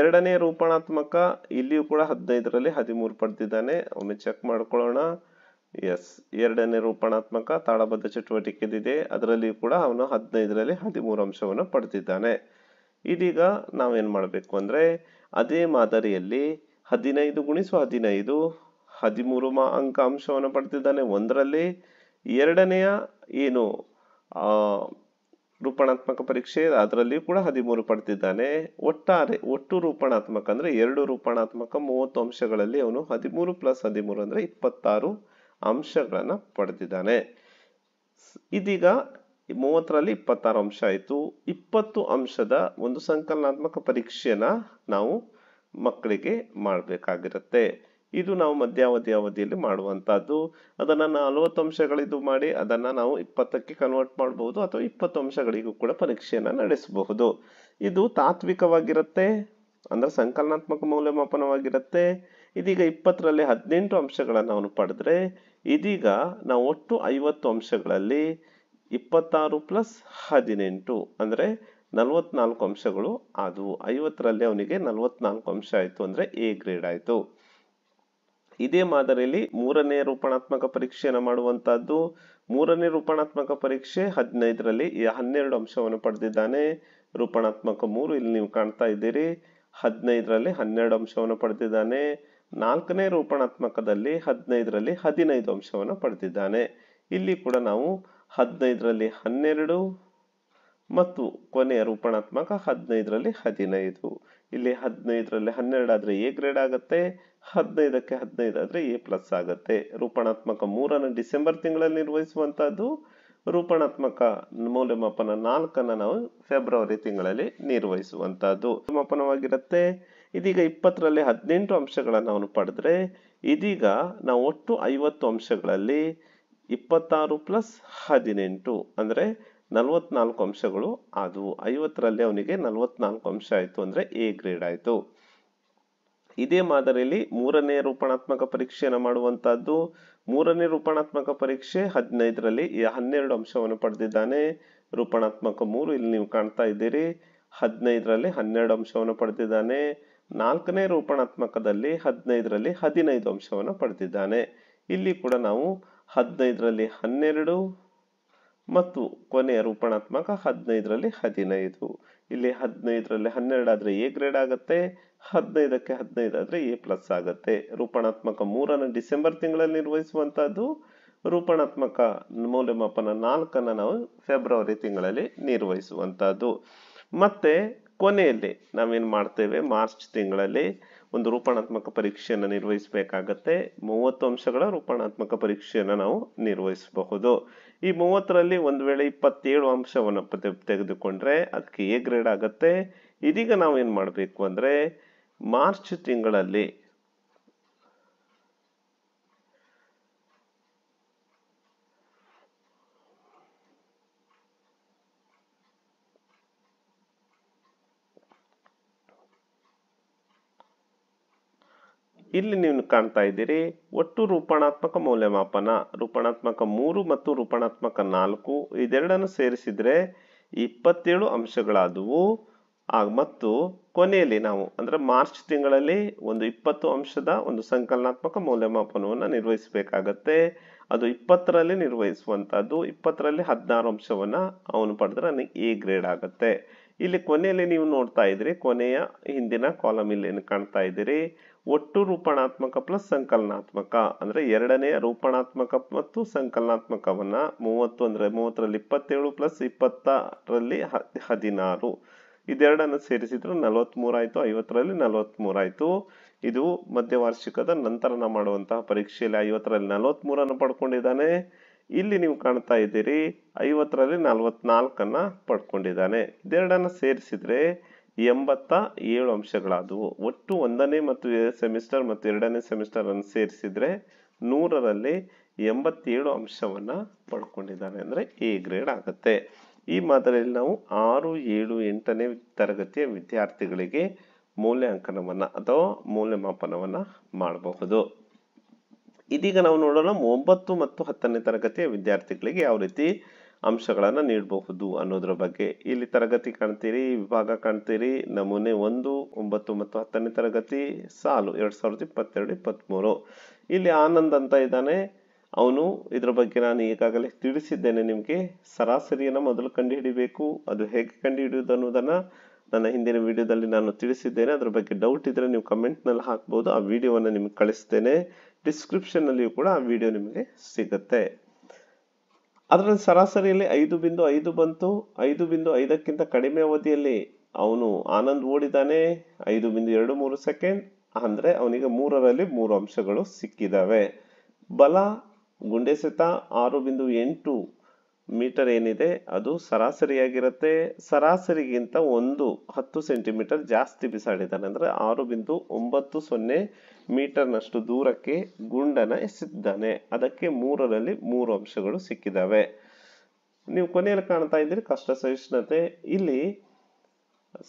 ಎರಡನೇ ರೂಪಣಾತ್ಮಕ ಇಲ್ಲಿಯೂ ಕೂಡ ಹದಿನೈದರಲ್ಲಿ ಹದಿಮೂರು ಪಡೆದಿದ್ದಾನೆ ಒಮ್ಮೆ ಚೆಕ್ ಮಾಡ್ಕೊಳ್ಳೋಣ ಎಸ್ ಎರಡನೇ ರೂಪಣಾತ್ಮಕ ತಾಳಬದ್ಧ ಚಟುವಟಿಕೆ ಅದರಲ್ಲಿಯೂ ಕೂಡ ಅವನು ಹದಿನೈದರಲ್ಲಿ ಹದಿಮೂರು ಅಂಶವನ್ನು ಪಡೆದಿದ್ದಾನೆ ಇದೀಗ ನಾವೇನು ಮಾಡಬೇಕು ಅಂದ್ರೆ ಅದೇ ಮಾದರಿಯಲ್ಲಿ ಹದಿನೈದು ಗುಣಿಸು ಹದಿನೈದು ಹದಿಮೂರು ಮಾ ಅಂಕ ಅಂಶವನ್ನು ಪಡೆದಿದ್ದಾನೆ ಒಂದರಲ್ಲಿ ಎರಡನೆಯ ಏನು ರೂಪಣಾತ್ಮಕ ಪರೀಕ್ಷೆ ಅದರಲ್ಲಿ ಕೂಡ ಹದಿಮೂರು ಪಡೆದಿದ್ದಾನೆ ಒಟ್ಟಾರೆ ಒಟ್ಟು ರೂಪಣಾತ್ಮಕ ಅಂದ್ರೆ ಎರಡು ರೂಪಣಾತ್ಮಕ ಮೂವತ್ತು ಅಂಶಗಳಲ್ಲಿ ಅವನು ಹದಿಮೂರು ಪ್ಲಸ್ ಹದಿಮೂರು ಅಂದ್ರೆ ಇಪ್ಪತ್ತಾರು ಅಂಶಗಳನ್ನ ಪಡೆದಿದ್ದಾನೆ ಇದೀಗ ಮೂವತ್ತರಲ್ಲಿ ಇಪ್ಪತ್ತಾರು ಅಂಶ ಆಯಿತು ಇಪ್ಪತ್ತು ಅಂಶದ ಒಂದು ಸಂಕಲನಾತ್ಮಕ ಪರೀಕ್ಷೆನ ನಾವು ಮಕ್ಕಳಿಗೆ ಮಾಡಬೇಕಾಗಿರುತ್ತೆ ಇದು ನಾವು ಮಧ್ಯಾವಧಿ ಅವಧಿಯಲ್ಲಿ ಮಾಡುವಂಥದ್ದು ಅದನ್ನು ನಲವತ್ತು ಅಂಶಗಳಿದು ಮಾಡಿ ಅದನ್ನು ನಾವು ಇಪ್ಪತ್ತಕ್ಕೆ ಕನ್ವರ್ಟ್ ಮಾಡಬಹುದು ಅಥವಾ ಇಪ್ಪತ್ತು ಅಂಶಗಳಿಗೂ ಕೂಡ ಪರೀಕ್ಷೆಯನ್ನು ನಡೆಸಬಹುದು ಇದು ತಾತ್ವಿಕವಾಗಿರುತ್ತೆ ಅಂದ್ರೆ ಸಂಕಲನಾತ್ಮಕ ಮೌಲ್ಯಮಾಪನವಾಗಿರುತ್ತೆ ಇದೀಗ ಇಪ್ಪತ್ತರಲ್ಲಿ ಹದಿನೆಂಟು ಅಂಶಗಳನ್ನು ಅವನು ಪಡೆದ್ರೆ ಇದೀಗ ನಾವು ಒಟ್ಟು ಐವತ್ತು ಅಂಶಗಳಲ್ಲಿ ಇಪ್ಪತ್ತಾರು ಪ್ಲಸ್ ಹದಿನೆಂಟು ಅಂದರೆ ನಲವತ್ನಾಲ್ಕು ಅಂಶಗಳು ಆದವು ಐವತ್ತರಲ್ಲಿ ಅವನಿಗೆ ನಲವತ್ನಾಲ್ಕು ಅಂಶ ಆಯಿತು ಅಂದರೆ ಎ ಗ್ರೇಡ್ ಆಯಿತು ಇದೇ ಮಾದರಿಯಲ್ಲಿ ಮೂರನೇ ರೂಪಣಾತ್ಮಕ ಪರೀಕ್ಷೆಯನ್ನು ಮಾಡುವಂತಹದ್ದು ಮೂರನೇ ರೂಪಣಾತ್ಮಕ ಪರೀಕ್ಷೆ ಹದಿನೈದರಲ್ಲಿ ಹನ್ನೆರಡು ಅಂಶವನ್ನು ಪಡೆದಿದ್ದಾನೆ ರೂಪಣಾತ್ಮಕ ಮೂರು ಇಲ್ಲಿ ನೀವು ಕಾಣ್ತಾ ಇದ್ದೀರಿ ಹದಿನೈದರಲ್ಲಿ ಹನ್ನೆರಡು ಅಂಶವನ್ನು ಪಡೆದಿದ್ದಾನೆ ನಾಲ್ಕನೇ ರೂಪಣಾತ್ಮಕದಲ್ಲಿ ಹದಿನೈದರಲ್ಲಿ ಹದಿನೈದು ಅಂಶವನ್ನು ಪಡೆದಿದ್ದಾನೆ ಇಲ್ಲಿ ಕೂಡ ನಾವು ಹದಿನೈದರಲ್ಲಿ ಹನ್ನೆರಡು ಮತ್ತು ಕೊನೆಯ ರೂಪಣಾತ್ಮಕ ಹದಿನೈದರಲ್ಲಿ ಹದಿನೈದು ಇಲ್ಲಿ ಹದಿನೈದರಲ್ಲಿ ಹನ್ನೆರಡು ಆದರೆ ಎ ಗ್ರೇಡ್ ಆಗುತ್ತೆ ಹದಿನೈದಕ್ಕೆ ಹದಿನೈದು ಆದರೆ ಎ ಪ್ಲಸ್ ಆಗುತ್ತೆ ರೂಪಣಾತ್ಮಕ ಮೂರನ್ನು ಡಿಸೆಂಬರ್ ತಿಂಗಳಲ್ಲಿ ನಿರ್ವಹಿಸುವಂಥದ್ದು ರೂಪಣಾತ್ಮಕ ಮೌಲ್ಯಮಾಪನ ನಾಲ್ಕನ್ನು ನಾವು ಫೆಬ್ರವರಿ ತಿಂಗಳಲ್ಲಿ ನಿರ್ವಹಿಸುವಂಥದ್ದು ಮಾಪನವಾಗಿರುತ್ತೆ ಇದೀಗ ಇಪ್ಪತ್ತರಲ್ಲಿ ಹದಿನೆಂಟು ಅಂಶಗಳನ್ನು ಅವನು ಪಡೆದ್ರೆ ಇದೀಗ ನಾವು ಒಟ್ಟು ಐವತ್ತು ಅಂಶಗಳಲ್ಲಿ ಇಪ್ಪತ್ತಾರು ಪ್ಲಸ್ ಹದಿನೆಂಟು ಅಂದರೆ ನಲವತ್ನಾಲ್ಕು ಅಂಶಗಳು ಅದು ಐವತ್ತರಲ್ಲಿ ಅವನಿಗೆ ನಲವತ್ನಾಲ್ಕು ಅಂಶ ಆಯಿತು ಅಂದರೆ ಎ ಗ್ರೇಡ್ ಆಯಿತು ಇದೇ ಮಾದರಿಯಲ್ಲಿ ಮೂರನೇ ರೂಪಣಾತ್ಮಕ ಪರೀಕ್ಷೆಯನ್ನು ಮಾಡುವಂಥದ್ದು ಮೂರನೇ ರೂಪಣಾತ್ಮಕ ಪರೀಕ್ಷೆ ಹದಿನೈದರಲ್ಲಿ ಹನ್ನೆರಡು ಅಂಶವನ್ನು ಪಡೆದಿದ್ದಾನೆ ರೂಪಣಾತ್ಮಕ ಮೂರು ಇಲ್ಲಿ ನೀವು ಕಾಣ್ತಾ ಇದ್ದೀರಿ ಹದಿನೈದರಲ್ಲಿ ಹನ್ನೆರಡು ಅಂಶವನ್ನು ಪಡೆದಿದ್ದಾನೆ ನಾಲ್ಕನೇ ರೂಪಣಾತ್ಮಕದಲ್ಲಿ ಹದಿನೈದರಲ್ಲಿ ಹದಿನೈದು ಅಂಶವನ್ನು ಪಡೆದಿದ್ದಾನೆ ಇಲ್ಲಿ ಕೂಡ ನಾವು ಹದಿನೈದರಲ್ಲಿ ಹನ್ನೆರಡು ಮತ್ತು ಕೊನೆಯ ರೂಪಣಾತ್ಮಕ ಹದಿನೈದರಲ್ಲಿ ಹದಿನೈದು ಇಲ್ಲಿ ಹದಿನೈದರಲ್ಲಿ ಹನ್ನೆರಡು ಆದರೆ ಎ ಗ್ರೇಡ್ ಆಗುತ್ತೆ ಹದಿನೈದಕ್ಕೆ ಹದಿನೈದು ಆದರೆ ಎ ಪ್ಲಸ್ ಆಗುತ್ತೆ ರೂಪಣಾತ್ಮಕ ಮೂರನ್ನು ಡಿಸೆಂಬರ್ ತಿಂಗಳಲ್ಲಿ ನಿರ್ವಹಿಸುವಂಥದ್ದು ರೂಪಣಾತ್ಮಕ ಮೌಲ್ಯಮಾಪನ ನಾಲ್ಕನ್ನು ನಾವು ಫೆಬ್ರವರಿ ತಿಂಗಳಲ್ಲಿ ನಿರ್ವಹಿಸುವಂಥದ್ದು ಮತ್ತೆ ಕೊನೆಯಲ್ಲಿ ನಾವೇನು ಮಾಡ್ತೇವೆ ಮಾರ್ಚ್ ತಿಂಗಳಲ್ಲಿ ಒಂದು ರೂಪಣಾತ್ಮಕ ಪರೀಕ್ಷೆಯನ್ನು ನಿರ್ವಹಿಸಬೇಕಾಗತ್ತೆ ಮೂವತ್ತು ಅಂಶಗಳ ರೂಪಣಾತ್ಮಕ ಪರೀಕ್ಷೆಯನ್ನು ನಾವು ನಿರ್ವಹಿಸಬಹುದು ಈ ಮೂವತ್ತರಲ್ಲಿ ಒಂದು ವೇಳೆ ಇಪ್ಪತ್ತೇಳು ಅಂಶವನ್ನು ತೆಗೆದುಕೊಂಡ್ರೆ ಅದಕ್ಕೆ ಎ ಗ್ರೇಡ್ ಆಗುತ್ತೆ ಇದೀಗ ನಾವು ಏನು ಮಾಡಬೇಕು ಅಂದರೆ ಮಾರ್ಚ್ ತಿಂಗಳಲ್ಲಿ ಇಲ್ಲಿ ನೀವು ಕಾಣ್ತಾ ಇದ್ದೀರಿ ಒಟ್ಟು ರೂಪಣಾತ್ಮಕ ಮೌಲ್ಯಮಾಪನ ರೂಪಣಾತ್ಮಕ ಮೂರು ಮತ್ತು ರೂಪಣಾತ್ಮಕ ನಾಲ್ಕು ಇದೆರಡನ್ನು ಸೇರಿಸಿದರೆ ಇಪ್ಪತ್ತೇಳು ಅಂಶಗಳಾದವು ಮತ್ತು ಕೊನೆಯಲ್ಲಿ ನಾವು ಅಂದರೆ ಮಾರ್ಚ್ ತಿಂಗಳಲ್ಲಿ ಒಂದು ಇಪ್ಪತ್ತು ಅಂಶದ ಒಂದು ಸಂಕಲನಾತ್ಮಕ ಮೌಲ್ಯಮಾಪನವನ್ನು ನಿರ್ವಹಿಸಬೇಕಾಗತ್ತೆ ಅದು ಇಪ್ಪತ್ತರಲ್ಲಿ ನಿರ್ವಹಿಸುವಂಥದ್ದು ಇಪ್ಪತ್ತರಲ್ಲಿ ಹದಿನಾರು ಅಂಶವನ್ನು ಅವನು ಪಡೆದ್ರೆ ನನಗೆ ಎ ಗ್ರೇಡ್ ಆಗುತ್ತೆ ಇಲ್ಲಿ ಕೊನೆಯಲ್ಲಿ ನೀವು ನೋಡ್ತಾ ಇದ್ದೀರಿ ಕೊನೆಯ ಹಿಂದಿನ ಕಾಲಮ್ ಇಲ್ಲಿ ಕಾಣ್ತಾ ಇದ್ದೀರಿ ಒಟ್ಟು ರೂಪಣಾತ್ಮಕ ಪ್ಲಸ್ ಸಂಕಲನಾತ್ಮಕ ಅಂದರೆ ಎರಡನೇ ರೂಪಣಾತ್ಮಕ ಮತ್ತು ಸಂಕಲನಾತ್ಮಕವನ್ನು ಮೂವತ್ತು ಅಂದರೆ ಮೂವತ್ತರಲ್ಲಿ ಇಪ್ಪತ್ತೇಳು ಪ್ಲಸ್ ಇಪ್ಪತ್ತರಲ್ಲಿ ಹದಿನಾರು ಇದೆರಡನ್ನು ಸೇರಿಸಿದ್ರು ನಲವತ್ತ್ಮೂರಾಯಿತು ಐವತ್ತರಲ್ಲಿ ನಲವತ್ತ್ಮೂರಾಯಿತು ಇದು ಮಧ್ಯವಾರ್ಷಿಕದ ನಂತರನ ಮಾಡುವಂತಹ ಪರೀಕ್ಷೆಯಲ್ಲಿ ಐವತ್ತರಲ್ಲಿ ನಲವತ್ತ್ಮೂರನ್ನು ಪಡ್ಕೊಂಡಿದ್ದಾನೆ ಇಲ್ಲಿ ನೀವು ಕಾಣ್ತಾ ಇದ್ದೀರಿ ಐವತ್ತರಲ್ಲಿ ನಲವತ್ನಾಲ್ಕನ್ನು ಪಡ್ಕೊಂಡಿದ್ದಾನೆ ಇದೆರಡನ್ನು ಸೇರಿಸಿದ್ರೆ ಎಂಬತ್ತ ಏಳು ಅಂಶಗಳಾದವು ಒಟ್ಟು ಒಂದನೇ ಮತ್ತು ಸೆಮಿಸ್ಟರ್ ಮತ್ತು ಎರಡನೇ ಸೆಮಿಸ್ಟರ್ ಅನ್ನು ಸೇರಿಸಿದ್ರೆ ನೂರರಲ್ಲಿ ಎಂಬತ್ತೇಳು ಅಂಶವನ್ನು ಪಡ್ಕೊಂಡಿದ್ದಾನೆ ಅಂದರೆ ಎ ಗ್ರೇಡ್ ಆಗುತ್ತೆ ಈ ಮಾದರಿಯಲ್ಲಿ ನಾವು ಆರು ಏಳು ಎಂಟನೇ ತರಗತಿಯ ವಿದ್ಯಾರ್ಥಿಗಳಿಗೆ ಮೌಲ್ಯಾಂಕನವನ್ನು ಅಥವಾ ಮೌಲ್ಯಮಾಪನವನ್ನು ಮಾಡಬಹುದು ಇದೀಗ ನಾವು ನೋಡೋಣ ಒಂಬತ್ತು ಮತ್ತು ಹತ್ತನೇ ತರಗತಿಯ ವಿದ್ಯಾರ್ಥಿಗಳಿಗೆ ಯಾವ ರೀತಿ ಅಂಶಗಳನ್ನು ನೀಡಬಹುದು ಅನ್ನೋದ್ರ ಬಗ್ಗೆ ಇಲ್ಲಿ ತರಗತಿ ಕಾಣ್ತೀರಿ ವಿಭಾಗ ಕಾಣ್ತೀರಿ ನಮೂನೆ ಒಂದು ಒಂಬತ್ತು ಮತ್ತು ಹತ್ತನೇ ತರಗತಿ ಸಾಲು ಎರಡು ಸಾವಿರದ ಇಪ್ಪತ್ತೆರಡು ಇಪ್ಪತ್ತ್ಮೂರು ಇಲ್ಲಿ ಆನಂದ್ ಅಂತ ಇದ್ದಾನೆ ಅವನು ಇದರ ಬಗ್ಗೆ ನಾನು ಈಗಾಗಲೇ ತಿಳಿಸಿದ್ದೇನೆ ನಿಮಗೆ ಸರಾಸರಿಯನ್ನು ಮೊದಲು ಕಂಡುಹಿಡಿಬೇಕು ಅದು ಹೇಗೆ ಕಂಡುಹಿಡಿಯುವುದು ಅನ್ನೋದನ್ನು ನನ್ನ ಹಿಂದಿನ ವಿಡಿಯೋದಲ್ಲಿ ನಾನು ತಿಳಿಸಿದ್ದೇನೆ ಅದರ ಬಗ್ಗೆ ಡೌಟ್ ಇದ್ದರೆ ನೀವು ಕಮೆಂಟ್ನಲ್ಲಿ ಹಾಕ್ಬೋದು ಆ ವಿಡಿಯೋವನ್ನು ನಿಮಗೆ ಕಳಿಸ್ತೇನೆ ಡಿಸ್ಕ್ರಿಪ್ಷನ್ನಲ್ಲಿಯೂ ಕೂಡ ಆ ವಿಡಿಯೋ ನಿಮಗೆ ಸಿಗುತ್ತೆ ಅದರಲ್ಲಿ ಸರಾಸರಿಯಲ್ಲಿ ಐದು ಬಿಂದು ಐದು ಬಂತು ಐದು ಬಿಂದು ಐದಕ್ಕಿಂತ ಕಡಿಮೆ ಅವಧಿಯಲ್ಲಿ ಅವನು ಆನಂದ್ ಓಡಿದಾನೆ ಐದು ಬಿಂದು ಎರಡು ಮೂರು ಸೆಕೆಂಡ್ ಅಂದರೆ ಅವನಿಗೆ ಮೂರರಲ್ಲಿ ಮೂರು ಅಂಶಗಳು ಸಿಕ್ಕಿದಾವೆ ಬಲ ಗುಂಡೆಸೆತ ಆರು ಬಿಂದು ಎಂಟು ಮೀಟರ್ ಏನಿದೆ ಅದು ಸರಾಸರಿಯಾಗಿರುತ್ತೆ ಸರಾಸರಿಗಿಂತ ಒಂದು ಹತ್ತು ಸೆಂಟಿಮೀಟರ್ ಜಾಸ್ತಿ ಬಿಸಾಡಿದ್ದಾನೆ ಅಂದರೆ ಆರು ಬಿಂದು ಒಂಬತ್ತು ಸೊನ್ನೆ ಮೀಟರ್ನಷ್ಟು ದೂರಕ್ಕೆ ಗುಂಡನ ಎಸೆದಿದ್ದಾನೆ ಅದಕ್ಕೆ ಮೂರರಲ್ಲಿ ಮೂರು ಅಂಶಗಳು ಸಿಕ್ಕಿದ್ದಾವೆ ನೀವು ಕೊನೆಯಲ್ಲಿ ಕಾಣ್ತಾ ಇದ್ದೀರಿ ಕಷ್ಟ ಸಹಿಷ್ಣುತೆ ಇಲ್ಲಿ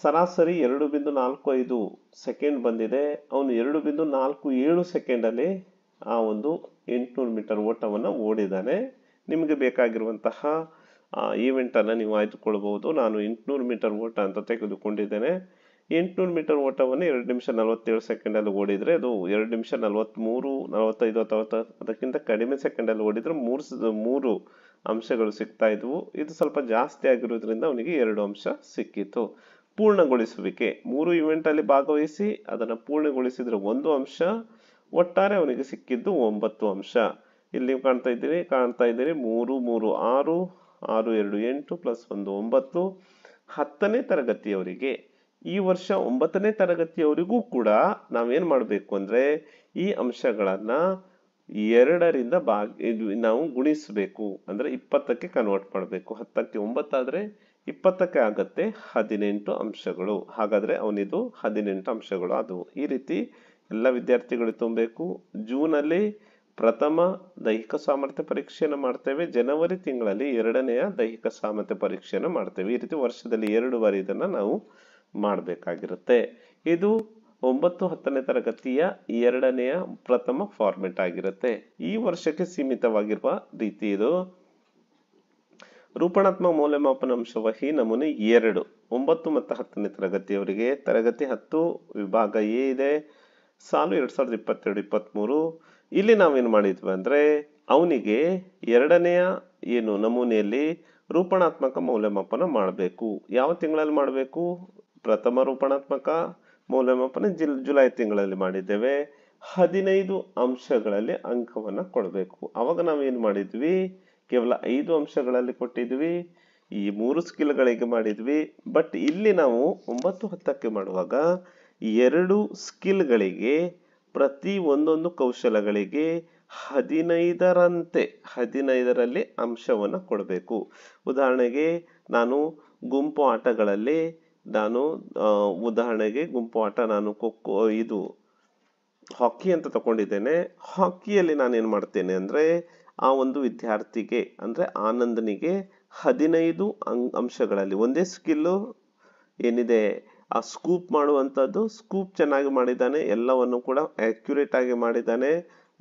ಸರಾಸರಿ ಎರಡು ಬಿಂದು ನಾಲ್ಕು ಐದು ಸೆಕೆಂಡ್ ಬಂದಿದೆ ಅವನು ಎರಡು ಬಿಂದು ನಾಲ್ಕು ಏಳು ಸೆಕೆಂಡಲ್ಲಿ ಆ ಒಂದು ಎಂಟುನೂರು ಮೀಟರ್ ಓಟವನ್ನು ಓಡಿದ್ದಾನೆ ನಿಮಗೆ ಬೇಕಾಗಿರುವಂತಹ ಈವೆಂಟನ್ನು ನೀವು ಆಯ್ದುಕೊಳ್ಬಹುದು ನಾನು ಎಂಟುನೂರು ಮೀಟರ್ ಓಟ ಅಂತ ತೆಗೆದುಕೊಂಡಿದ್ದೇನೆ ಎಂಟುನೂರು ಮೀಟರ್ ಓಟವನ್ನು ಎರಡು ನಿಮಿಷ ನಲವತ್ತೇಳು ಸೆಕೆಂಡಲ್ಲಿ ಓಡಿದರೆ ಅದು ಎರಡು ನಿಮಿಷ ನಲವತ್ತ್ಮೂರು ನಲವತ್ತೈದು ಅಥವಾ ಅದಕ್ಕಿಂತ ಕಡಿಮೆ ಸೆಕೆಂಡಲ್ಲಿ ಓಡಿದರೆ ಮೂರು ಮೂರು ಅಂಶಗಳು ಸಿಗ್ತಾ ಇದ್ವು ಇದು ಸ್ವಲ್ಪ ಜಾಸ್ತಿ ಆಗಿರೋದ್ರಿಂದ ಅವನಿಗೆ ಎರಡು ಅಂಶ ಸಿಕ್ಕಿತ್ತು ಪೂರ್ಣಗೊಳಿಸುವಿಕೆ ಮೂರು ಇವೆಂಟಲ್ಲಿ ಭಾಗವಹಿಸಿ ಅದನ್ನು ಪೂರ್ಣಗೊಳಿಸಿದರೆ ಒಂದು ಅಂಶ ಒಟ್ಟಾರೆ ಅವನಿಗೆ ಸಿಕ್ಕಿದ್ದು ಒಂಬತ್ತು ಅಂಶ ಇಲ್ಲಿ ಕಾಣ್ತಾ ಇದ್ದೀರಿ ಕಾಣ್ತಾ ಇದ್ದೀರಿ ಮೂರು ಮೂರು ಆರು ಆರು ಎರಡು ಎಂಟು ಪ್ಲಸ್ ಒಂದು ಒಂಬತ್ತು ಹತ್ತನೇ ತರಗತಿಯವರಿಗೆ ಈ ವರ್ಷ ಒಂಬತ್ತನೇ ತರಗತಿಯವರಿಗೂ ಕೂಡ ನಾವೇನ್ ಮಾಡಬೇಕು ಅಂದ್ರೆ ಈ ಅಂಶಗಳನ್ನ ಎರಡರಿಂದ ಭಾಗ ನಾವು ಗುಣಿಸಬೇಕು ಅಂದ್ರೆ ಇಪ್ಪತ್ತಕ್ಕೆ ಕನ್ವರ್ಟ್ ಮಾಡಬೇಕು ಹತ್ತಕ್ಕೆ ಒಂಬತ್ತಾದ್ರೆ ಇಪ್ಪತ್ತಕ್ಕೆ ಆಗತ್ತೆ ಹದಿನೆಂಟು ಅಂಶಗಳು ಹಾಗಾದ್ರೆ ಅವನಿದು ಹದಿನೆಂಟು ಅಂಶಗಳು ಅದು ಈ ರೀತಿ ಎಲ್ಲ ವಿದ್ಯಾರ್ಥಿಗಳು ತುಂಬಬೇಕು ಜೂನ್ ಅಲ್ಲಿ ಪ್ರಥಮ ದೈಹಿಕ ಸಾಮರ್ಥ್ಯ ಪರೀಕ್ಷೆಯನ್ನು ಮಾಡ್ತೇವೆ ಜನವರಿ ತಿಂಗಳಲ್ಲಿ ಎರಡನೆಯ ದೈಹಿಕ ಸಾಮರ್ಥ್ಯ ಪರೀಕ್ಷೆಯನ್ನು ಮಾಡ್ತೇವೆ ಈ ರೀತಿ ವರ್ಷದಲ್ಲಿ ಎರಡು ಬಾರಿ ಇದನ್ನು ನಾವು ಮಾಡಬೇಕಾಗಿರುತ್ತೆ ಇದು ಒಂಬತ್ತು ಹತ್ತನೇ ತರಗತಿಯ ಎರಡನೆಯ ಪ್ರಥಮ ಫಾರ್ಮೆಟ್ ಆಗಿರುತ್ತೆ ಈ ವರ್ಷಕ್ಕೆ ಸೀಮಿತವಾಗಿರುವ ರೀತಿ ಇದು ರೂಪಣಾತ್ಮಕ ಮೌಲ್ಯಮಾಪನ ಅಂಶವಹಿ ನಮೂನೆ ಎರಡು ಒಂಬತ್ತು ಮತ್ತು ಹತ್ತನೇ ತರಗತಿಯವರಿಗೆ ತರಗತಿ ಹತ್ತು ವಿಭಾಗ ಎ ಇದೆ ಸಾಲು ಎರಡು ಸಾವಿರದ ಇಪ್ಪತ್ತೆರಡು ಇಪ್ಪತ್ತ್ಮೂರು ಇಲ್ಲಿ ನಾವೇನು ಮಾಡಿದ್ವಿ ಅಂದರೆ ಅವನಿಗೆ ಎರಡನೆಯ ಏನು ನಮೂನೆಯಲ್ಲಿ ರೂಪಣಾತ್ಮಕ ಮೌಲ್ಯಮಾಪನ ಮಾಡಬೇಕು ಯಾವ ತಿಂಗಳಲ್ಲಿ ಮಾಡಬೇಕು ಪ್ರಥಮ ರೂಪಣಾತ್ಮಕ ಮೌಲ್ಯಮಾಪನ ಜಿಲ್ ಜುಲೈ ತಿಂಗಳಲ್ಲಿ ಮಾಡಿದ್ದೇವೆ ಹದಿನೈದು ಅಂಶಗಳಲ್ಲಿ ಅಂಕವನ್ನು ಕೊಡಬೇಕು ಅವಾಗ ನಾವೇನು ಮಾಡಿದ್ವಿ ಕೇವಲ ಐದು ಅಂಶಗಳಲ್ಲಿ ಕೊಟ್ಟಿದ್ವಿ ಈ ಮೂರು ಸ್ಕಿಲ್ಗಳಿಗೆ ಮಾಡಿದ್ವಿ ಬಟ್ ಇಲ್ಲಿ ನಾವು ಒಂಬತ್ತು ಹತ್ತಕ್ಕೆ ಮಾಡುವಾಗ ಎರಡು ಸ್ಕಿಲ್ಗಳಿಗೆ ಪ್ರತಿ ಒಂದೊಂದು ಕೌಶಲಗಳಿಗೆ ಹದಿನೈದರಂತೆ ಹದಿನೈದರಲ್ಲಿ ಅಂಶವನ್ನು ಕೊಡಬೇಕು ಉದಾಹರಣೆಗೆ ನಾನು ಗುಂಪು ಆಟಗಳಲ್ಲಿ ನಾನು ಉದಾಹರಣೆಗೆ ಗುಂಪು ಆಟ ನಾನು ಖೋಖೋ ಇದು ಹಾಕಿ ಅಂತ ತಗೊಂಡಿದ್ದೇನೆ ಹಾಕಿಯಲ್ಲಿ ನಾನು ಏನು ಮಾಡ್ತೇನೆ ಅಂದರೆ ಆ ಒಂದು ವಿದ್ಯಾರ್ಥಿಗೆ ಅಂದರೆ ಆನಂದನಿಗೆ ಹದಿನೈದು ಅಂ ಅಂಶಗಳಲ್ಲಿ ಒಂದೇ ಸ್ಕಿಲ್ಲು ಏನಿದೆ ಆ ಸ್ಕೂಪ್ ಮಾಡುವಂಥದ್ದು ಸ್ಕೂಪ್ ಚೆನ್ನಾಗಿ ಮಾಡಿದ್ದಾನೆ ಎಲ್ಲವನ್ನು ಕೂಡ ಆ್ಯಕ್ಯುರೇಟ್ ಆಗಿ ಮಾಡಿದ್ದಾನೆ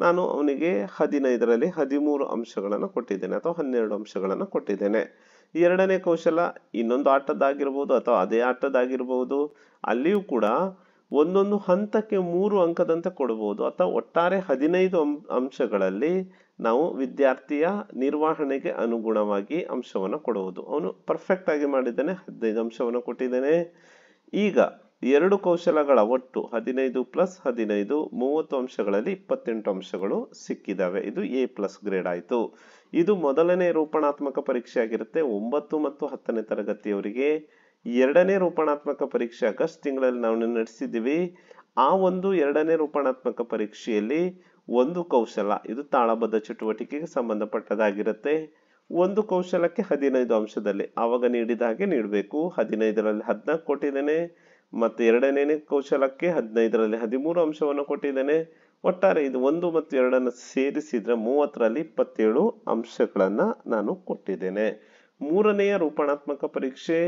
ನಾನು ಅವನಿಗೆ ಹದಿನೈದರಲ್ಲಿ ಹದಿಮೂರು ಅಂಶಗಳನ್ನು ಕೊಟ್ಟಿದ್ದೇನೆ ಅಥವಾ ಹನ್ನೆರಡು ಅಂಶಗಳನ್ನು ಕೊಟ್ಟಿದ್ದೇನೆ ಎರಡನೇ ಕೌಶಲ ಇನ್ನೊಂದು ಆಟದ್ದಾಗಿರ್ಬೋದು ಅಥವಾ ಅದೇ ಆಟದ್ದಾಗಿರ್ಬೋದು ಅಲ್ಲಿಯೂ ಕೂಡ ಒಂದೊಂದು ಹಂತಕ್ಕೆ ಮೂರು ಅಂಕದಂತೆ ಕೊಡಬಹುದು ಅಥವಾ ಒಟ್ಟಾರೆ ಹದಿನೈದು ಅಂಶಗಳಲ್ಲಿ ನಾವು ವಿದ್ಯಾರ್ಥಿಯ ನಿರ್ವಹಣೆಗೆ ಅನುಗುಣವಾಗಿ ಅಂಶವನ್ನು ಕೊಡುವುದು ಅವನು ಪರ್ಫೆಕ್ಟ್ ಆಗಿ ಮಾಡಿದ್ದಾನೆ ಹದಿನೈದು ಅಂಶವನ್ನು ಕೊಟ್ಟಿದ್ದೇನೆ ಈಗ ಎರಡು ಕೌಶಲಗಳ ಒಟ್ಟು ಹದಿನೈದು ಪ್ಲಸ್ ಹದಿನೈದು ಮೂವತ್ತು ಅಂಶಗಳಲ್ಲಿ ಇಪ್ಪತ್ತೆಂಟು ಅಂಶಗಳು ಸಿಕ್ಕಿದಾವೆ ಇದು ಎ ಪ್ಲಸ್ ಗ್ರೇಡ್ ಆಯಿತು ಇದು ಮೊದಲನೇ ರೂಪಣಾತ್ಮಕ ಪರೀಕ್ಷೆ ಆಗಿರುತ್ತೆ ಒಂಬತ್ತು ಮತ್ತು ಹತ್ತನೇ ತರಗತಿಯವರಿಗೆ ಎರಡನೇ ರೂಪಣಾತ್ಮಕ ಪರೀಕ್ಷೆ ಆಗಸ್ಟ್ ತಿಂಗಳಲ್ಲಿ ನಾವು ನಡೆಸಿದ್ದೀವಿ ಆ ಒಂದು ಎರಡನೇ ರೂಪಣಾತ್ಮಕ ಪರೀಕ್ಷೆಯಲ್ಲಿ ಒಂದು ಕೌಶಲ ಇದು ತಾಳಬದ್ಧ ಚಟುವಟಿಕೆಗೆ ಸಂಬಂಧಪಟ್ಟದಾಗಿರುತ್ತೆ ಒಂದು ಕೌಶಲಕ್ಕೆ ಹದಿನೈದು ಅಂಶದಲ್ಲಿ ಆವಾಗ ನೀಡಿದ ಹಾಗೆ ನೀಡಬೇಕು ಹದಿನೈದರಲ್ಲಿ ಹದಿನಾಲ್ಕು ಕೊಟ್ಟಿದ್ದೇನೆ ಮತ್ತೆ ಎರಡನೇ ಕೌಶಲಕ್ಕೆ ಹದಿನೈದರಲ್ಲಿ ಹದಿಮೂರು ಅಂಶವನ್ನು ಕೊಟ್ಟಿದ್ದೇನೆ ಒಟ್ಟಾರೆ ಇದು ಒಂದು ಮತ್ತು ಎರಡನ್ನು ಸೇರಿಸಿದರೆ ಮೂವತ್ತರಲ್ಲಿ ಇಪ್ಪತ್ತೇಳು ಅಂಶಗಳನ್ನು ನಾನು ಕೊಟ್ಟಿದ್ದೇನೆ ಮೂರನೆಯ ರೂಪಣಾತ್ಮಕ ಪರೀಕ್ಷೆ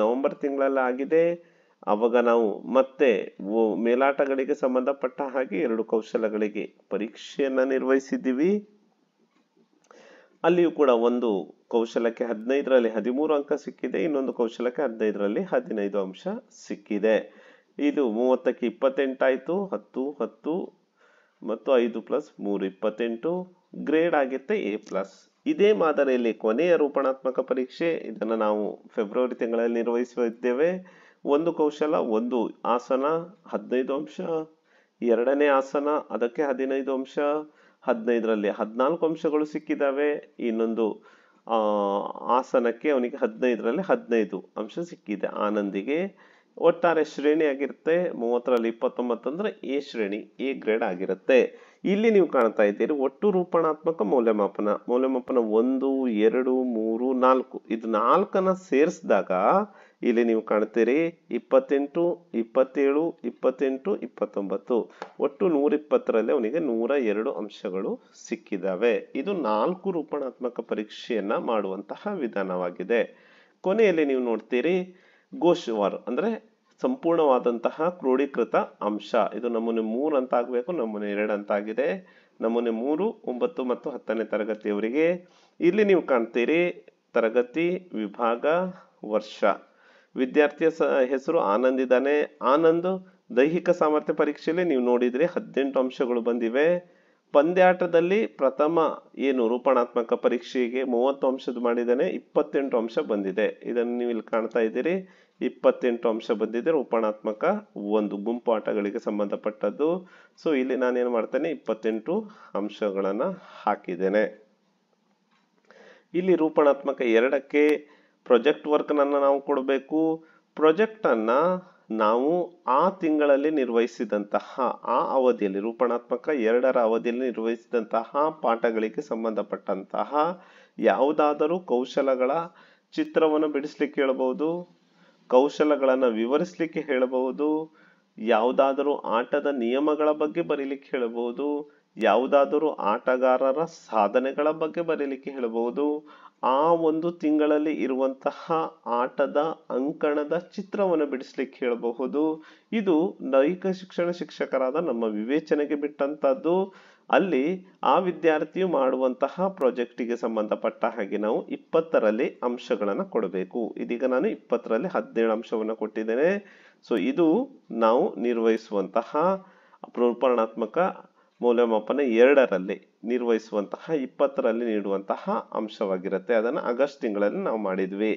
ನವೆಂಬರ್ ತಿಂಗಳಲ್ಲಿ ಆಗಿದೆ ಅವಾಗ ನಾವು ಮತ್ತೆ ಮೇಲಾಟಗಳಿಗೆ ಸಂಬಂಧಪಟ್ಟ ಹಾಗೆ ಎರಡು ಕೌಶಲಗಳಿಗೆ ಪರೀಕ್ಷೆಯನ್ನು ನಿರ್ವಹಿಸಿದ್ದೀವಿ ಅಲ್ಲಿಯೂ ಕೂಡ ಒಂದು ಕೌಶಲಕ್ಕೆ ಹದಿನೈದರಲ್ಲಿ ಹದಿಮೂರು ಅಂಕ ಸಿಕ್ಕಿದೆ ಇನ್ನೊಂದು ಕೌಶಲಕ್ಕೆ ಹದಿನೈದರಲ್ಲಿ ಹದಿನೈದು ಅಂಶ ಸಿಕ್ಕಿದೆ ಇದು ಮೂವತ್ತಕ್ಕೆ ಇಪ್ಪತ್ತೆಂಟಾಯಿತು ಹತ್ತು ಹತ್ತು ಮತ್ತು ಐದು ಪ್ಲಸ್ ಮೂರು ಇಪ್ಪತ್ತೆಂಟು ಗ್ರೇಡ್ ಆಗುತ್ತೆ ಎ ಪ್ಲಸ್ ಇದೇ ಮಾದರಿಯಲ್ಲಿ ಕೊನೆಯ ರೂಪಣಾತ್ಮಕ ಪರೀಕ್ಷೆ ಇದನ್ನು ನಾವು ಫೆಬ್ರವರಿ ತಿಂಗಳಲ್ಲಿ ನಿರ್ವಹಿಸಿದ್ದೇವೆ ಒಂದು ಕೌಶಲ ಒಂದು ಆಸನ ಹದಿನೈದು ಅಂಶ ಎರಡನೇ ಆಸನ ಅದಕ್ಕೆ ಹದಿನೈದು ಅಂಶ ಹದಿನೈದರಲ್ಲಿ ಹದಿನಾಲ್ಕು ಅಂಶಗಳು ಸಿಕ್ಕಿದ್ದಾವೆ ಇನ್ನೊಂದು ಆಸನಕ್ಕೆ ಅವನಿಗೆ ಹದಿನೈದರಲ್ಲಿ ಹದಿನೈದು ಅಂಶ ಸಿಕ್ಕಿದೆ ಆನಂದಿಗೆ ಒಟ್ಟಾರೆ ಶ್ರೇಣಿ ಆಗಿರುತ್ತೆ ಮೂವತ್ತರಲ್ಲಿ ಇಪ್ಪತ್ತೊಂಬತ್ತು ಅಂದ್ರೆ ಎ ಶ್ರೇಣಿ ಎ ಗ್ರೇಡ್ ಆಗಿರುತ್ತೆ ಇಲ್ಲಿ ನೀವು ಕಾಣ್ತಾ ಇದ್ದೀರಿ ಒಟ್ಟು ರೂಪಣಾತ್ಮಕ ಮೌಲ್ಯಮಾಪನ ಮೌಲ್ಯಮಾಪನ ಒಂದು ಎರಡು ಮೂರು ನಾಲ್ಕು ಇದು ನಾಲ್ಕನ್ನ ಸೇರಿಸಿದಾಗ ಇಲ್ಲಿ ನೀವು ಕಾಣ್ತೀರಿ ಇಪ್ಪತ್ತೆಂಟು ಇಪ್ಪತ್ತೇಳು ಇಪ್ಪತ್ತೆಂಟು ಇಪ್ಪತ್ತೊಂಬತ್ತು ಒಟ್ಟು ಇಪ್ಪತ್ತರಲ್ಲಿ ಅವನಿಗೆ ನೂರ ಎರಡು ಅಂಶಗಳು ಸಿಕ್ಕಿದ್ದಾವೆ ಇದು ನಾಲ್ಕು ರೂಪಣಾತ್ಮಕ ಪರೀಕ್ಷೆಯನ್ನು ಮಾಡುವಂತಹ ವಿಧಾನವಾಗಿದೆ ಕೊನೆಯಲ್ಲಿ ನೀವು ನೋಡ್ತೀರಿ ಘೋಷವಾರ್ ಅಂದರೆ ಸಂಪೂರ್ಣವಾದಂತಹ ಕ್ರೋಢೀಕೃತ ಅಂಶ ಇದು ನಮೂನೆ ಮೂರು ಅಂತ ಆಗಬೇಕು ನಮೂನೆ ಎರಡು ಅಂತ ಆಗಿದೆ ನಮೂನೆ ಮೂರು ಒಂಬತ್ತು ಮತ್ತು ಹತ್ತನೇ ತರಗತಿಯವರಿಗೆ ಇಲ್ಲಿ ನೀವು ಕಾಣ್ತೀರಿ ತರಗತಿ ವಿಭಾಗ ವರ್ಷ ವಿದ್ಯಾರ್ಥಿಯ ಸ ಹೆಸರು ಆನಂದ್ ಇದ್ದಾನೆ ಆನಂದ್ ದೈಹಿಕ ಸಾಮರ್ಥ್ಯ ಪರೀಕ್ಷೆಯಲ್ಲಿ ನೀವು ನೋಡಿದ್ರೆ ಹದಿನೆಂಟು ಅಂಶಗಳು ಬಂದಿವೆ ಪಂದ್ಯಾಟದಲ್ಲಿ ಪ್ರಥಮ ಏನು ರೂಪಣಾತ್ಮಕ ಪರೀಕ್ಷೆಗೆ ಮೂವತ್ತು ಅಂಶದ ಮಾಡಿದ್ದಾನೆ ಇಪ್ಪತ್ತೆಂಟು ಅಂಶ ಬಂದಿದೆ ಇದನ್ನು ನೀವು ಇಲ್ಲಿ ಕಾಣ್ತಾ ಇದ್ದೀರಿ ಇಪ್ಪತ್ತೆಂಟು ಅಂಶ ಬಂದಿದೆ ರೂಪಣಾತ್ಮಕ ಒಂದು ಗುಂಪು ಆಟಗಳಿಗೆ ಸಂಬಂಧಪಟ್ಟದ್ದು ಸೊ ಇಲ್ಲಿ ನಾನೇನು ಮಾಡ್ತೇನೆ ಇಪ್ಪತ್ತೆಂಟು ಅಂಶಗಳನ್ನು ಹಾಕಿದ್ದೇನೆ ಇಲ್ಲಿ ರೂಪಣಾತ್ಮಕ ಎರಡಕ್ಕೆ ಪ್ರೊಜೆಕ್ಟ್ ವರ್ಕ್ನನ್ನು ನಾವು ಕೊಡಬೇಕು ಪ್ರೊಜೆಕ್ಟನ್ನು ನಾವು ಆ ತಿಂಗಳಲ್ಲಿ ನಿರ್ವಹಿಸಿದಂತಹ ಆ ಅವಧಿಯಲ್ಲಿ ರೂಪಣಾತ್ಮಕ ಎರಡರ ಅವಧಿಯಲ್ಲಿ ನಿರ್ವಹಿಸಿದಂತಹ ಪಾಠಗಳಿಗೆ ಸಂಬಂಧಪಟ್ಟಂತಹ ಯಾವುದಾದರೂ ಕೌಶಲಗಳ ಚಿತ್ರವನ್ನು ಬಿಡಿಸ್ಲಿಕ್ಕೆ ಹೇಳಬಹುದು ಕೌಶಲಗಳನ್ನು ವಿವರಿಸಲಿಕ್ಕೆ ಹೇಳಬಹುದು ಯಾವುದಾದರೂ ಆಟದ ನಿಯಮಗಳ ಬಗ್ಗೆ ಬರೀಲಿಕ್ಕೆ ಹೇಳಬಹುದು ಯಾವುದಾದರೂ ಆಟಗಾರರ ಸಾಧನೆಗಳ ಬಗ್ಗೆ ಬರೀಲಿಕ್ಕೆ ಹೇಳಬಹುದು ಆ ಒಂದು ತಿಂಗಳಲ್ಲಿ ಇರುವಂತಹ ಆಟದ ಅಂಕಣದ ಚಿತ್ರವನ್ನು ಬಿಡಿಸ್ಲಿಕ್ಕೆ ಹೇಳಬಹುದು ಇದು ನೈಕ ಶಿಕ್ಷಣ ಶಿಕ್ಷಕರಾದ ನಮ್ಮ ವಿವೇಚನೆಗೆ ಬಿಟ್ಟಂತದ್ದು ಅಲ್ಲಿ ಆ ವಿದ್ಯಾರ್ಥಿಯು ಮಾಡುವಂತಹ ಪ್ರಾಜೆಕ್ಟಿಗೆ ಸಂಬಂಧಪಟ್ಟ ಹಾಗೆ ನಾವು ಇಪ್ಪತ್ತರಲ್ಲಿ ಅಂಶಗಳನ್ನು ಕೊಡಬೇಕು ಇದೀಗ ನಾನು ಇಪ್ಪತ್ತರಲ್ಲಿ ಹದಿನೇಳು ಅಂಶವನ್ನು ಕೊಟ್ಟಿದ್ದೇನೆ ಸೊ ಇದು ನಾವು ನಿರ್ವಹಿಸುವಂತಹ ಪ್ರೋಪಣಾತ್ಮಕ ಮೌಲ್ಯಮಾಪನ ಎರಡರಲ್ಲಿ ನಿರ್ವಹಿಸುವಂತಹ ಇಪ್ಪತ್ತರಲ್ಲಿ ನೀಡುವಂತಹ ಅಂಶವಾಗಿರುತ್ತೆ ಅದನ್ನು ಆಗಸ್ಟ್ ತಿಂಗಳಲ್ಲಿ ನಾವು ಮಾಡಿದ್ವಿ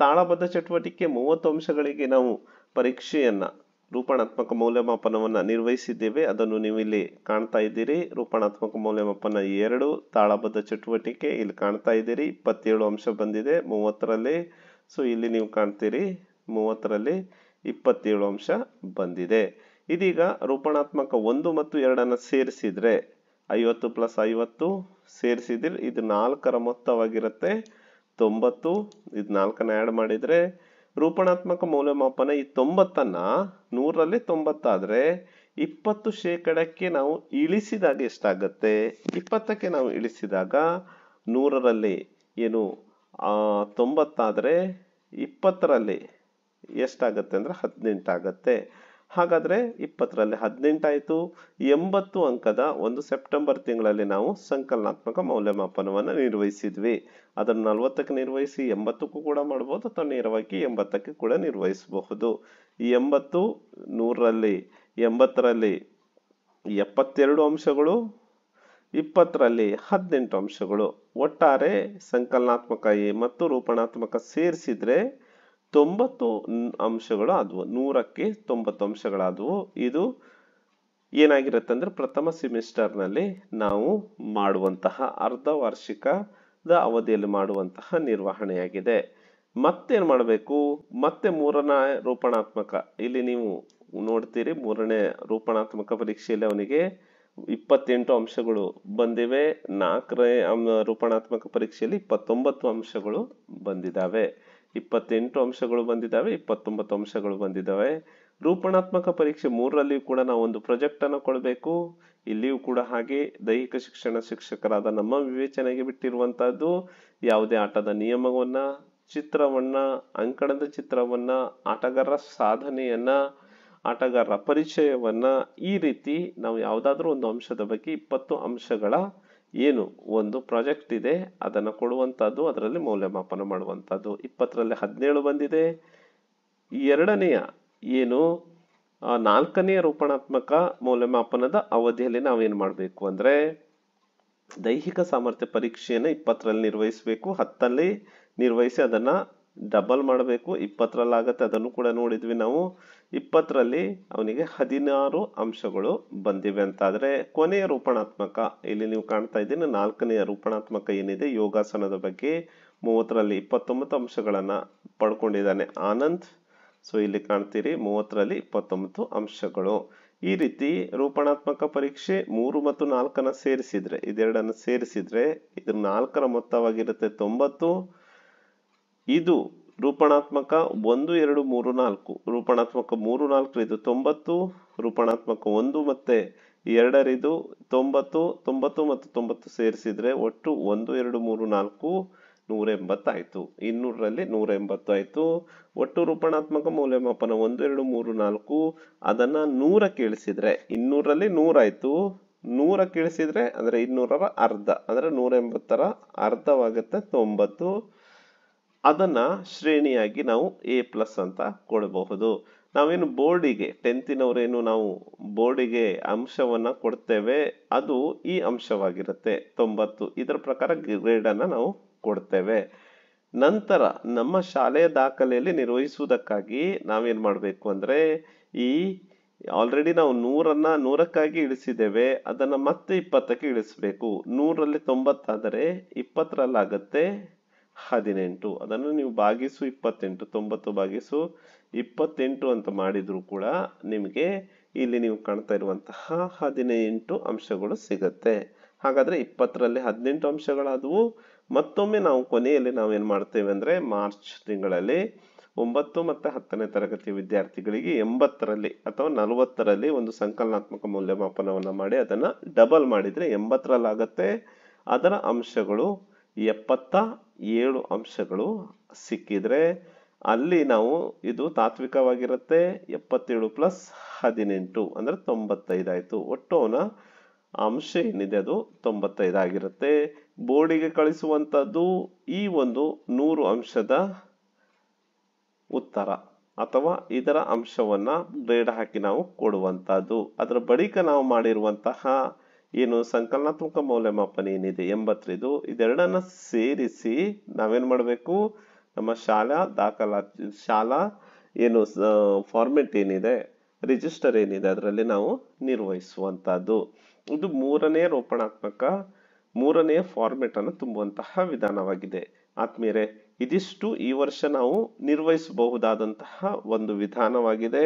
ತಾಳಬದ್ಧ ಚಟುವಟಿಕೆ ಮೂವತ್ತು ಅಂಶಗಳಿಗೆ ನಾವು ಪರೀಕ್ಷೆಯನ್ನು ರೂಪಣಾತ್ಮಕ ಮೌಲ್ಯಮಾಪನವನ್ನು ನಿರ್ವಹಿಸಿದ್ದೇವೆ ಅದನ್ನು ನೀವು ಇಲ್ಲಿ ಕಾಣ್ತಾ ಇದ್ದೀರಿ ರೂಪಣಾತ್ಮಕ ಮೌಲ್ಯಮಾಪನ ಎರಡು ತಾಳಬದ್ಧ ಚಟುವಟಿಕೆ ಇಲ್ಲಿ ಕಾಣ್ತಾ ಇದ್ದೀರಿ ಇಪ್ಪತ್ತೇಳು ಅಂಶ ಬಂದಿದೆ ಮೂವತ್ತರಲ್ಲಿ ಸೊ ಇಲ್ಲಿ ನೀವು ಕಾಣ್ತೀರಿ ಮೂವತ್ತರಲ್ಲಿ ಇಪ್ಪತ್ತೇಳು ಅಂಶ ಬಂದಿದೆ ಇದೀಗ ರೂಪಣಾತ್ಮಕ ಒಂದು ಮತ್ತು ಎರಡನ್ನು ಸೇರಿಸಿದರೆ ಐವತ್ತು ಪ್ಲಸ್ ಐವತ್ತು ಸೇರಿಸಿದ್ರೆ ಇದು ನಾಲ್ಕರ ಮೊತ್ತವಾಗಿರುತ್ತೆ ತೊಂಬತ್ತು ಇದು ನಾಲ್ಕನ್ನ ಆ್ಯಡ್ ಮಾಡಿದರೆ ರೂಪಣಾತ್ಮಕ ಮೌಲ್ಯಮಾಪನ ಈ ತೊಂಬತ್ತನ್ನು ನೂರಲ್ಲಿ ತೊಂಬತ್ತಾದರೆ ಇಪ್ಪತ್ತು ಶೇಕಡಕ್ಕೆ ನಾವು ಇಳಿಸಿದಾಗ ಎಷ್ಟಾಗತ್ತೆ ಇಪ್ಪತ್ತಕ್ಕೆ ನಾವು ಇಳಿಸಿದಾಗ ನೂರರಲ್ಲಿ ಏನು ತೊಂಬತ್ತಾದರೆ ಇಪ್ಪತ್ತರಲ್ಲಿ ಎಷ್ಟಾಗತ್ತೆ ಅಂದರೆ ಹದಿನೆಂಟಾಗತ್ತೆ ಹಾಗಾದರೆ ಇಪ್ಪತ್ತರಲ್ಲಿ ಹದಿನೆಂಟಾಯಿತು ಎಂಬತ್ತು ಅಂಕದ ಒಂದು ಸೆಪ್ಟೆಂಬರ್ ತಿಂಗಳಲ್ಲಿ ನಾವು ಸಂಕಲನಾತ್ಮಕ ಮೌಲ್ಯಮಾಪನವನ್ನು ನಿರ್ವಹಿಸಿದ್ವಿ ಅದನ್ನು ನಲವತ್ತಕ್ಕೆ ನಿರ್ವಹಿಸಿ ಎಂಬತ್ತಕ್ಕೂ ಕೂಡ ಮಾಡ್ಬೋದು ಅಥವಾ ನೇರವಾಗಿ ಎಂಬತ್ತಕ್ಕೆ ಕೂಡ ನಿರ್ವಹಿಸಬಹುದು ಎಂಬತ್ತು ನೂರರಲ್ಲಿ ಎಂಬತ್ತರಲ್ಲಿ ಎಪ್ಪತ್ತೆರಡು ಅಂಶಗಳು ಇಪ್ಪತ್ತರಲ್ಲಿ ಹದಿನೆಂಟು ಅಂಶಗಳು ಒಟ್ಟಾರೆ ಸಂಕಲನಾತ್ಮಕ ಮತ್ತು ರೂಪಣಾತ್ಮಕ ಸೇರಿಸಿದ್ರೆ ತೊಂಬತ್ತು ಅಂಶಗಳು ಆದವು ನೂರಕ್ಕೆ ತೊಂಬತ್ತು ಅಂಶಗಳಾದವು ಇದು ಏನಾಗಿರುತ್ತೆ ಅಂದ್ರೆ ಪ್ರಥಮ ಸೆಮಿಸ್ಟರ್ನಲ್ಲಿ ನಾವು ಮಾಡುವಂತಹ ಅರ್ಧ ವಾರ್ಷಿಕದ ಅವಧಿಯಲ್ಲಿ ಮಾಡುವಂತಹ ನಿರ್ವಹಣೆಯಾಗಿದೆ ಮತ್ತೇನು ಮಾಡಬೇಕು ಮತ್ತೆ ಮೂರನೇ ರೂಪಣಾತ್ಮಕ ಇಲ್ಲಿ ನೀವು ನೋಡ್ತೀರಿ ಮೂರನೇ ರೂಪಣಾತ್ಮಕ ಪರೀಕ್ಷೆಯಲ್ಲಿ ಅವನಿಗೆ ಇಪ್ಪತ್ತೆಂಟು ಅಂಶಗಳು ಬಂದಿವೆ ನಾಲ್ಕನೇ ರೂಪಣಾತ್ಮಕ ಪರೀಕ್ಷೆಯಲ್ಲಿ ಇಪ್ಪತ್ತೊಂಬತ್ತು ಅಂಶಗಳು ಬಂದಿದ್ದಾವೆ ಇಪ್ಪತ್ತೆಂಟು ಅಂಶಗಳು ಬಂದಿದ್ದಾವೆ ಇಪ್ಪತ್ತೊಂಬತ್ತು ಅಂಶಗಳು ಬಂದಿದ್ದಾವೆ ರೂಪಣಾತ್ಮಕ ಪರೀಕ್ಷೆ ಮೂರರಲ್ಲಿಯೂ ಕೂಡ ನಾವು ಒಂದು ಪ್ರಾಜೆಕ್ಟ್ ಅನ್ನು ಕೊಡಬೇಕು ಇಲ್ಲಿಯೂ ಕೂಡ ಹಾಗೆ ದೈಹಿಕ ಶಿಕ್ಷಣ ಶಿಕ್ಷಕರಾದ ನಮ್ಮ ವಿವೇಚನೆಗೆ ಬಿಟ್ಟಿರುವಂತಹದ್ದು ಯಾವುದೇ ಆಟದ ನಿಯಮವನ್ನ ಚಿತ್ರವನ್ನ ಅಂಕಣದ ಚಿತ್ರವನ್ನ ಆಟಗಾರರ ಸಾಧನೆಯನ್ನ ಆಟಗಾರರ ಪರಿಚಯವನ್ನ ಈ ರೀತಿ ನಾವು ಯಾವುದಾದ್ರೂ ಒಂದು ಅಂಶದ ಬಗ್ಗೆ ಇಪ್ಪತ್ತು ಅಂಶಗಳ ಏನು ಒಂದು ಪ್ರಾಜೆಕ್ಟ್ ಇದೆ ಅದನ್ನು ಕೊಡುವಂಥದ್ದು ಅದರಲ್ಲಿ ಮೌಲ್ಯಮಾಪನ ಮಾಡುವಂಥದ್ದು ಇಪ್ಪತ್ತರಲ್ಲಿ ಹದಿನೇಳು ಬಂದಿದೆ ಎರಡನೆಯ ಏನು ನಾಲ್ಕನೆಯ ರೂಪಣಾತ್ಮಕ ಮೌಲ್ಯಮಾಪನದ ಅವಧಿಯಲ್ಲಿ ನಾವೇನು ಮಾಡಬೇಕು ಅಂದರೆ ದೈಹಿಕ ಸಾಮರ್ಥ್ಯ ಪರೀಕ್ಷೆಯನ್ನು ಇಪ್ಪತ್ತರಲ್ಲಿ ನಿರ್ವಹಿಸಬೇಕು ಹತ್ತಲ್ಲಿ ನಿರ್ವಹಿಸಿ ಅದನ್ನು ಡಬಲ್ ಮಾಡಬೇಕು ಆಗುತ್ತೆ ಅದನ್ನು ಕೂಡ ನೋಡಿದ್ವಿ ನಾವು ಇಪ್ಪತ್ತರಲ್ಲಿ ಅವನಿಗೆ ಹದಿನಾರು ಅಂಶಗಳು ಬಂದಿವೆ ಅಂತ ಆದರೆ ಕೊನೆಯ ರೂಪಣಾತ್ಮಕ ಇಲ್ಲಿ ನೀವು ಕಾಣ್ತಾ ಇದ್ದೀನಿ ನಾಲ್ಕನೆಯ ರೂಪಣಾತ್ಮಕ ಏನಿದೆ ಯೋಗಾಸನದ ಬಗ್ಗೆ ಮೂವತ್ತರಲ್ಲಿ ಇಪ್ಪತ್ತೊಂಬತ್ತು ಅಂಶಗಳನ್ನು ಪಡ್ಕೊಂಡಿದ್ದಾನೆ ಆನಂದ್ ಸೊ ಇಲ್ಲಿ ಕಾಣ್ತೀರಿ ಮೂವತ್ತರಲ್ಲಿ ಇಪ್ಪತ್ತೊಂಬತ್ತು ಅಂಶಗಳು ಈ ರೀತಿ ರೂಪಣಾತ್ಮಕ ಪರೀಕ್ಷೆ ಮೂರು ಮತ್ತು ನಾಲ್ಕನ್ನು ಸೇರಿಸಿದರೆ ಇದೆರಡನ್ನು ಸೇರಿಸಿದರೆ ಇದ್ರ ನಾಲ್ಕರ ಮೊತ್ತವಾಗಿರುತ್ತೆ ತೊಂಬತ್ತು ಇದು ರೂಪಣಾತ್ಮಕ ಒಂದು ಎರಡು ಮೂರು ನಾಲ್ಕು ರೂಪಣಾತ್ಮಕ ಮೂರು ನಾಲ್ಕು ಇದು ತೊಂಬತ್ತು ರೂಪಣಾತ್ಮಕ ಒಂದು ಮತ್ತೆ ಎರಡರಿದು ತೊಂಬತ್ತು ತೊಂಬತ್ತು ಮತ್ತು ತೊಂಬತ್ತು ಸೇರಿಸಿದರೆ ಒಟ್ಟು ಒಂದು ಎರಡು ಮೂರು ನಾಲ್ಕು ನೂರ ಎಂಬತ್ತಾಯಿತು ಇನ್ನೂರರಲ್ಲಿ ನೂರ ಎಂಬತ್ತು ಆಯ್ತು ಒಟ್ಟು ರೂಪಣಾತ್ಮಕ ಮೌಲ್ಯಮಾಪನ ಒಂದು ಎರಡು ಮೂರು ನಾಲ್ಕು ಅದನ್ನು ನೂರ ಕೇಳಿಸಿದ್ರೆ ಇನ್ನೂರಲ್ಲಿ ನೂರಾಯಿತು ನೂರ ಕೇಳಿಸಿದ್ರೆ ಅಂದರೆ ಇನ್ನೂರರ ಅರ್ಧ ಅಂದರೆ ನೂರ ಎಂಬತ್ತರ ಅರ್ಧವಾಗುತ್ತೆ ತೊಂಬತ್ತು ಅದನ್ನು ಶ್ರೇಣಿಯಾಗಿ ನಾವು ಎ ಪ್ಲಸ್ ಅಂತ ಕೊಡಬಹುದು ನಾವೇನು ಬೋರ್ಡಿಗೆ ಟೆಂತಿನವರೇನು ನಾವು ಬೋರ್ಡಿಗೆ ಅಂಶವನ್ನು ಕೊಡ್ತೇವೆ ಅದು ಈ ಅಂಶವಾಗಿರುತ್ತೆ ತೊಂಬತ್ತು ಇದರ ಪ್ರಕಾರ ಗ್ರೇಡನ್ನು ನಾವು ಕೊಡ್ತೇವೆ ನಂತರ ನಮ್ಮ ಶಾಲೆಯ ದಾಖಲೆಯಲ್ಲಿ ನಿರ್ವಹಿಸುವುದಕ್ಕಾಗಿ ನಾವೇನು ಮಾಡಬೇಕು ಅಂದರೆ ಈ ಆಲ್ರೆಡಿ ನಾವು ನೂರನ್ನು ನೂರಕ್ಕಾಗಿ ಇಳಿಸಿದ್ದೇವೆ ಅದನ್ನು ಮತ್ತೆ ಇಪ್ಪತ್ತಕ್ಕೆ ಇಳಿಸಬೇಕು ನೂರಲ್ಲಿ ತೊಂಬತ್ತಾದರೆ ಇಪ್ಪತ್ತರಲ್ಲಾಗತ್ತೆ ಹದಿನೆಂಟು ಅದನ್ನು ನೀವು ಭಾಗಿಸು ಇಪ್ಪತ್ತೆಂಟು ತೊಂಬತ್ತು ಭಾಗಿಸು ಇಪ್ಪತ್ತೆಂಟು ಅಂತ ಮಾಡಿದರೂ ಕೂಡ ನಿಮಗೆ ಇಲ್ಲಿ ನೀವು ಕಾಣ್ತಾ ಇರುವಂತಹ ಹದಿನೆಂಟು ಅಂಶಗಳು ಸಿಗುತ್ತೆ ಹಾಗಾದ್ರೆ ಇಪ್ಪತ್ತರಲ್ಲಿ ಹದಿನೆಂಟು ಅಂಶಗಳಾದವು ಮತ್ತೊಮ್ಮೆ ನಾವು ಕೊನೆಯಲ್ಲಿ ನಾವು ನಾವೇನು ಮಾಡ್ತೇವೆ ಅಂದ್ರೆ ಮಾರ್ಚ್ ತಿಂಗಳಲ್ಲಿ ಒಂಬತ್ತು ಮತ್ತು ಹತ್ತನೇ ತರಗತಿ ವಿದ್ಯಾರ್ಥಿಗಳಿಗೆ ಎಂಬತ್ತರಲ್ಲಿ ಅಥವಾ ನಲವತ್ತರಲ್ಲಿ ಒಂದು ಸಂಕಲನಾತ್ಮಕ ಮೌಲ್ಯಮಾಪನವನ್ನು ಮಾಡಿ ಅದನ್ನು ಡಬಲ್ ಮಾಡಿದರೆ ಎಂಬತ್ತರಲ್ಲಾಗತ್ತೆ ಅದರ ಅಂಶಗಳು ಎಪ್ಪತ್ತ ಏಳು ಅಂಶಗಳು ಸಿಕ್ಕಿದರೆ ಅಲ್ಲಿ ನಾವು ಇದು ತಾತ್ವಿಕವಾಗಿರುತ್ತೆ ಎಪ್ಪತ್ತೇಳು ಪ್ಲಸ್ ಹದಿನೆಂಟು ಅಂದರೆ ತೊಂಬತ್ತೈದಾಯಿತು ಒಟ್ಟು ಅವನ ಅಂಶ ಏನಿದೆ ಅದು ತೊಂಬತ್ತೈದಾಗಿರುತ್ತೆ ಬೋರ್ಡಿಗೆ ಕಳಿಸುವಂಥದ್ದು ಈ ಒಂದು ನೂರು ಅಂಶದ ಉತ್ತರ ಅಥವಾ ಇದರ ಅಂಶವನ್ನು ಬೇಡ ಹಾಕಿ ನಾವು ಕೊಡುವಂಥದ್ದು ಅದರ ಬಳಿಕ ನಾವು ಮಾಡಿರುವಂತಹ ಏನು ಸಂಕಲನಾತ್ಮಕ ಮೌಲ್ಯಮಾಪನ ಏನಿದೆ ಎಂಬತ್ತರಿದು ಇದೆರಡನ್ನ ಸೇರಿಸಿ ನಾವೇನ್ ಮಾಡಬೇಕು ನಮ್ಮ ಶಾಲಾ ದಾಖಲಾ ಶಾಲಾ ಏನು ಫಾರ್ಮೆಟ್ ಏನಿದೆ ರಿಜಿಸ್ಟರ್ ಏನಿದೆ ಅದರಲ್ಲಿ ನಾವು ನಿರ್ವಹಿಸುವಂತಹದ್ದು ಇದು ಮೂರನೇ ರೋಪಣಾತ್ಮಕ ಮೂರನೇ ಫಾರ್ಮೆಟ್ ಅನ್ನು ತುಂಬುವಂತಹ ವಿಧಾನವಾಗಿದೆ ಆತ್ಮೀಯರೇ ಇದಿಷ್ಟು ಈ ವರ್ಷ ನಾವು ನಿರ್ವಹಿಸಬಹುದಾದಂತಹ ಒಂದು ವಿಧಾನವಾಗಿದೆ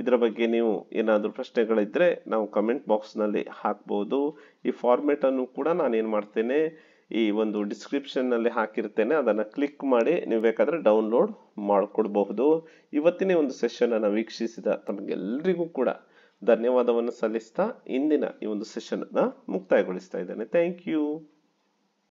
ಇದರ ಬಗ್ಗೆ ನೀವು ಏನಾದರೂ ಪ್ರಶ್ನೆಗಳಿದ್ದರೆ ನಾವು ಕಮೆಂಟ್ ಬಾಕ್ಸ್ನಲ್ಲಿ ಹಾಕ್ಬೋದು ಈ ಫಾರ್ಮೆಟನ್ನು ಕೂಡ ನಾನೇನು ಮಾಡ್ತೇನೆ ಈ ಒಂದು ಡಿಸ್ಕ್ರಿಪ್ಷನ್ನಲ್ಲಿ ಹಾಕಿರ್ತೇನೆ ಅದನ್ನು ಕ್ಲಿಕ್ ಮಾಡಿ ನೀವು ಬೇಕಾದರೆ ಡೌನ್ಲೋಡ್ ಮಾಡಿಕೊಡ್ಬಹುದು ಇವತ್ತಿನ ಒಂದು ಸೆಷನನ್ನು ವೀಕ್ಷಿಸಿದ ತಮಗೆಲ್ಲರಿಗೂ ಕೂಡ ಧನ್ಯವಾದವನ್ನು ಸಲ್ಲಿಸ್ತಾ ಇಂದಿನ ಈ ಒಂದು ಸೆಷನನ್ನು ಮುಕ್ತಾಯಗೊಳಿಸ್ತಾ ಇದ್ದೇನೆ ಥ್ಯಾಂಕ್ ಯು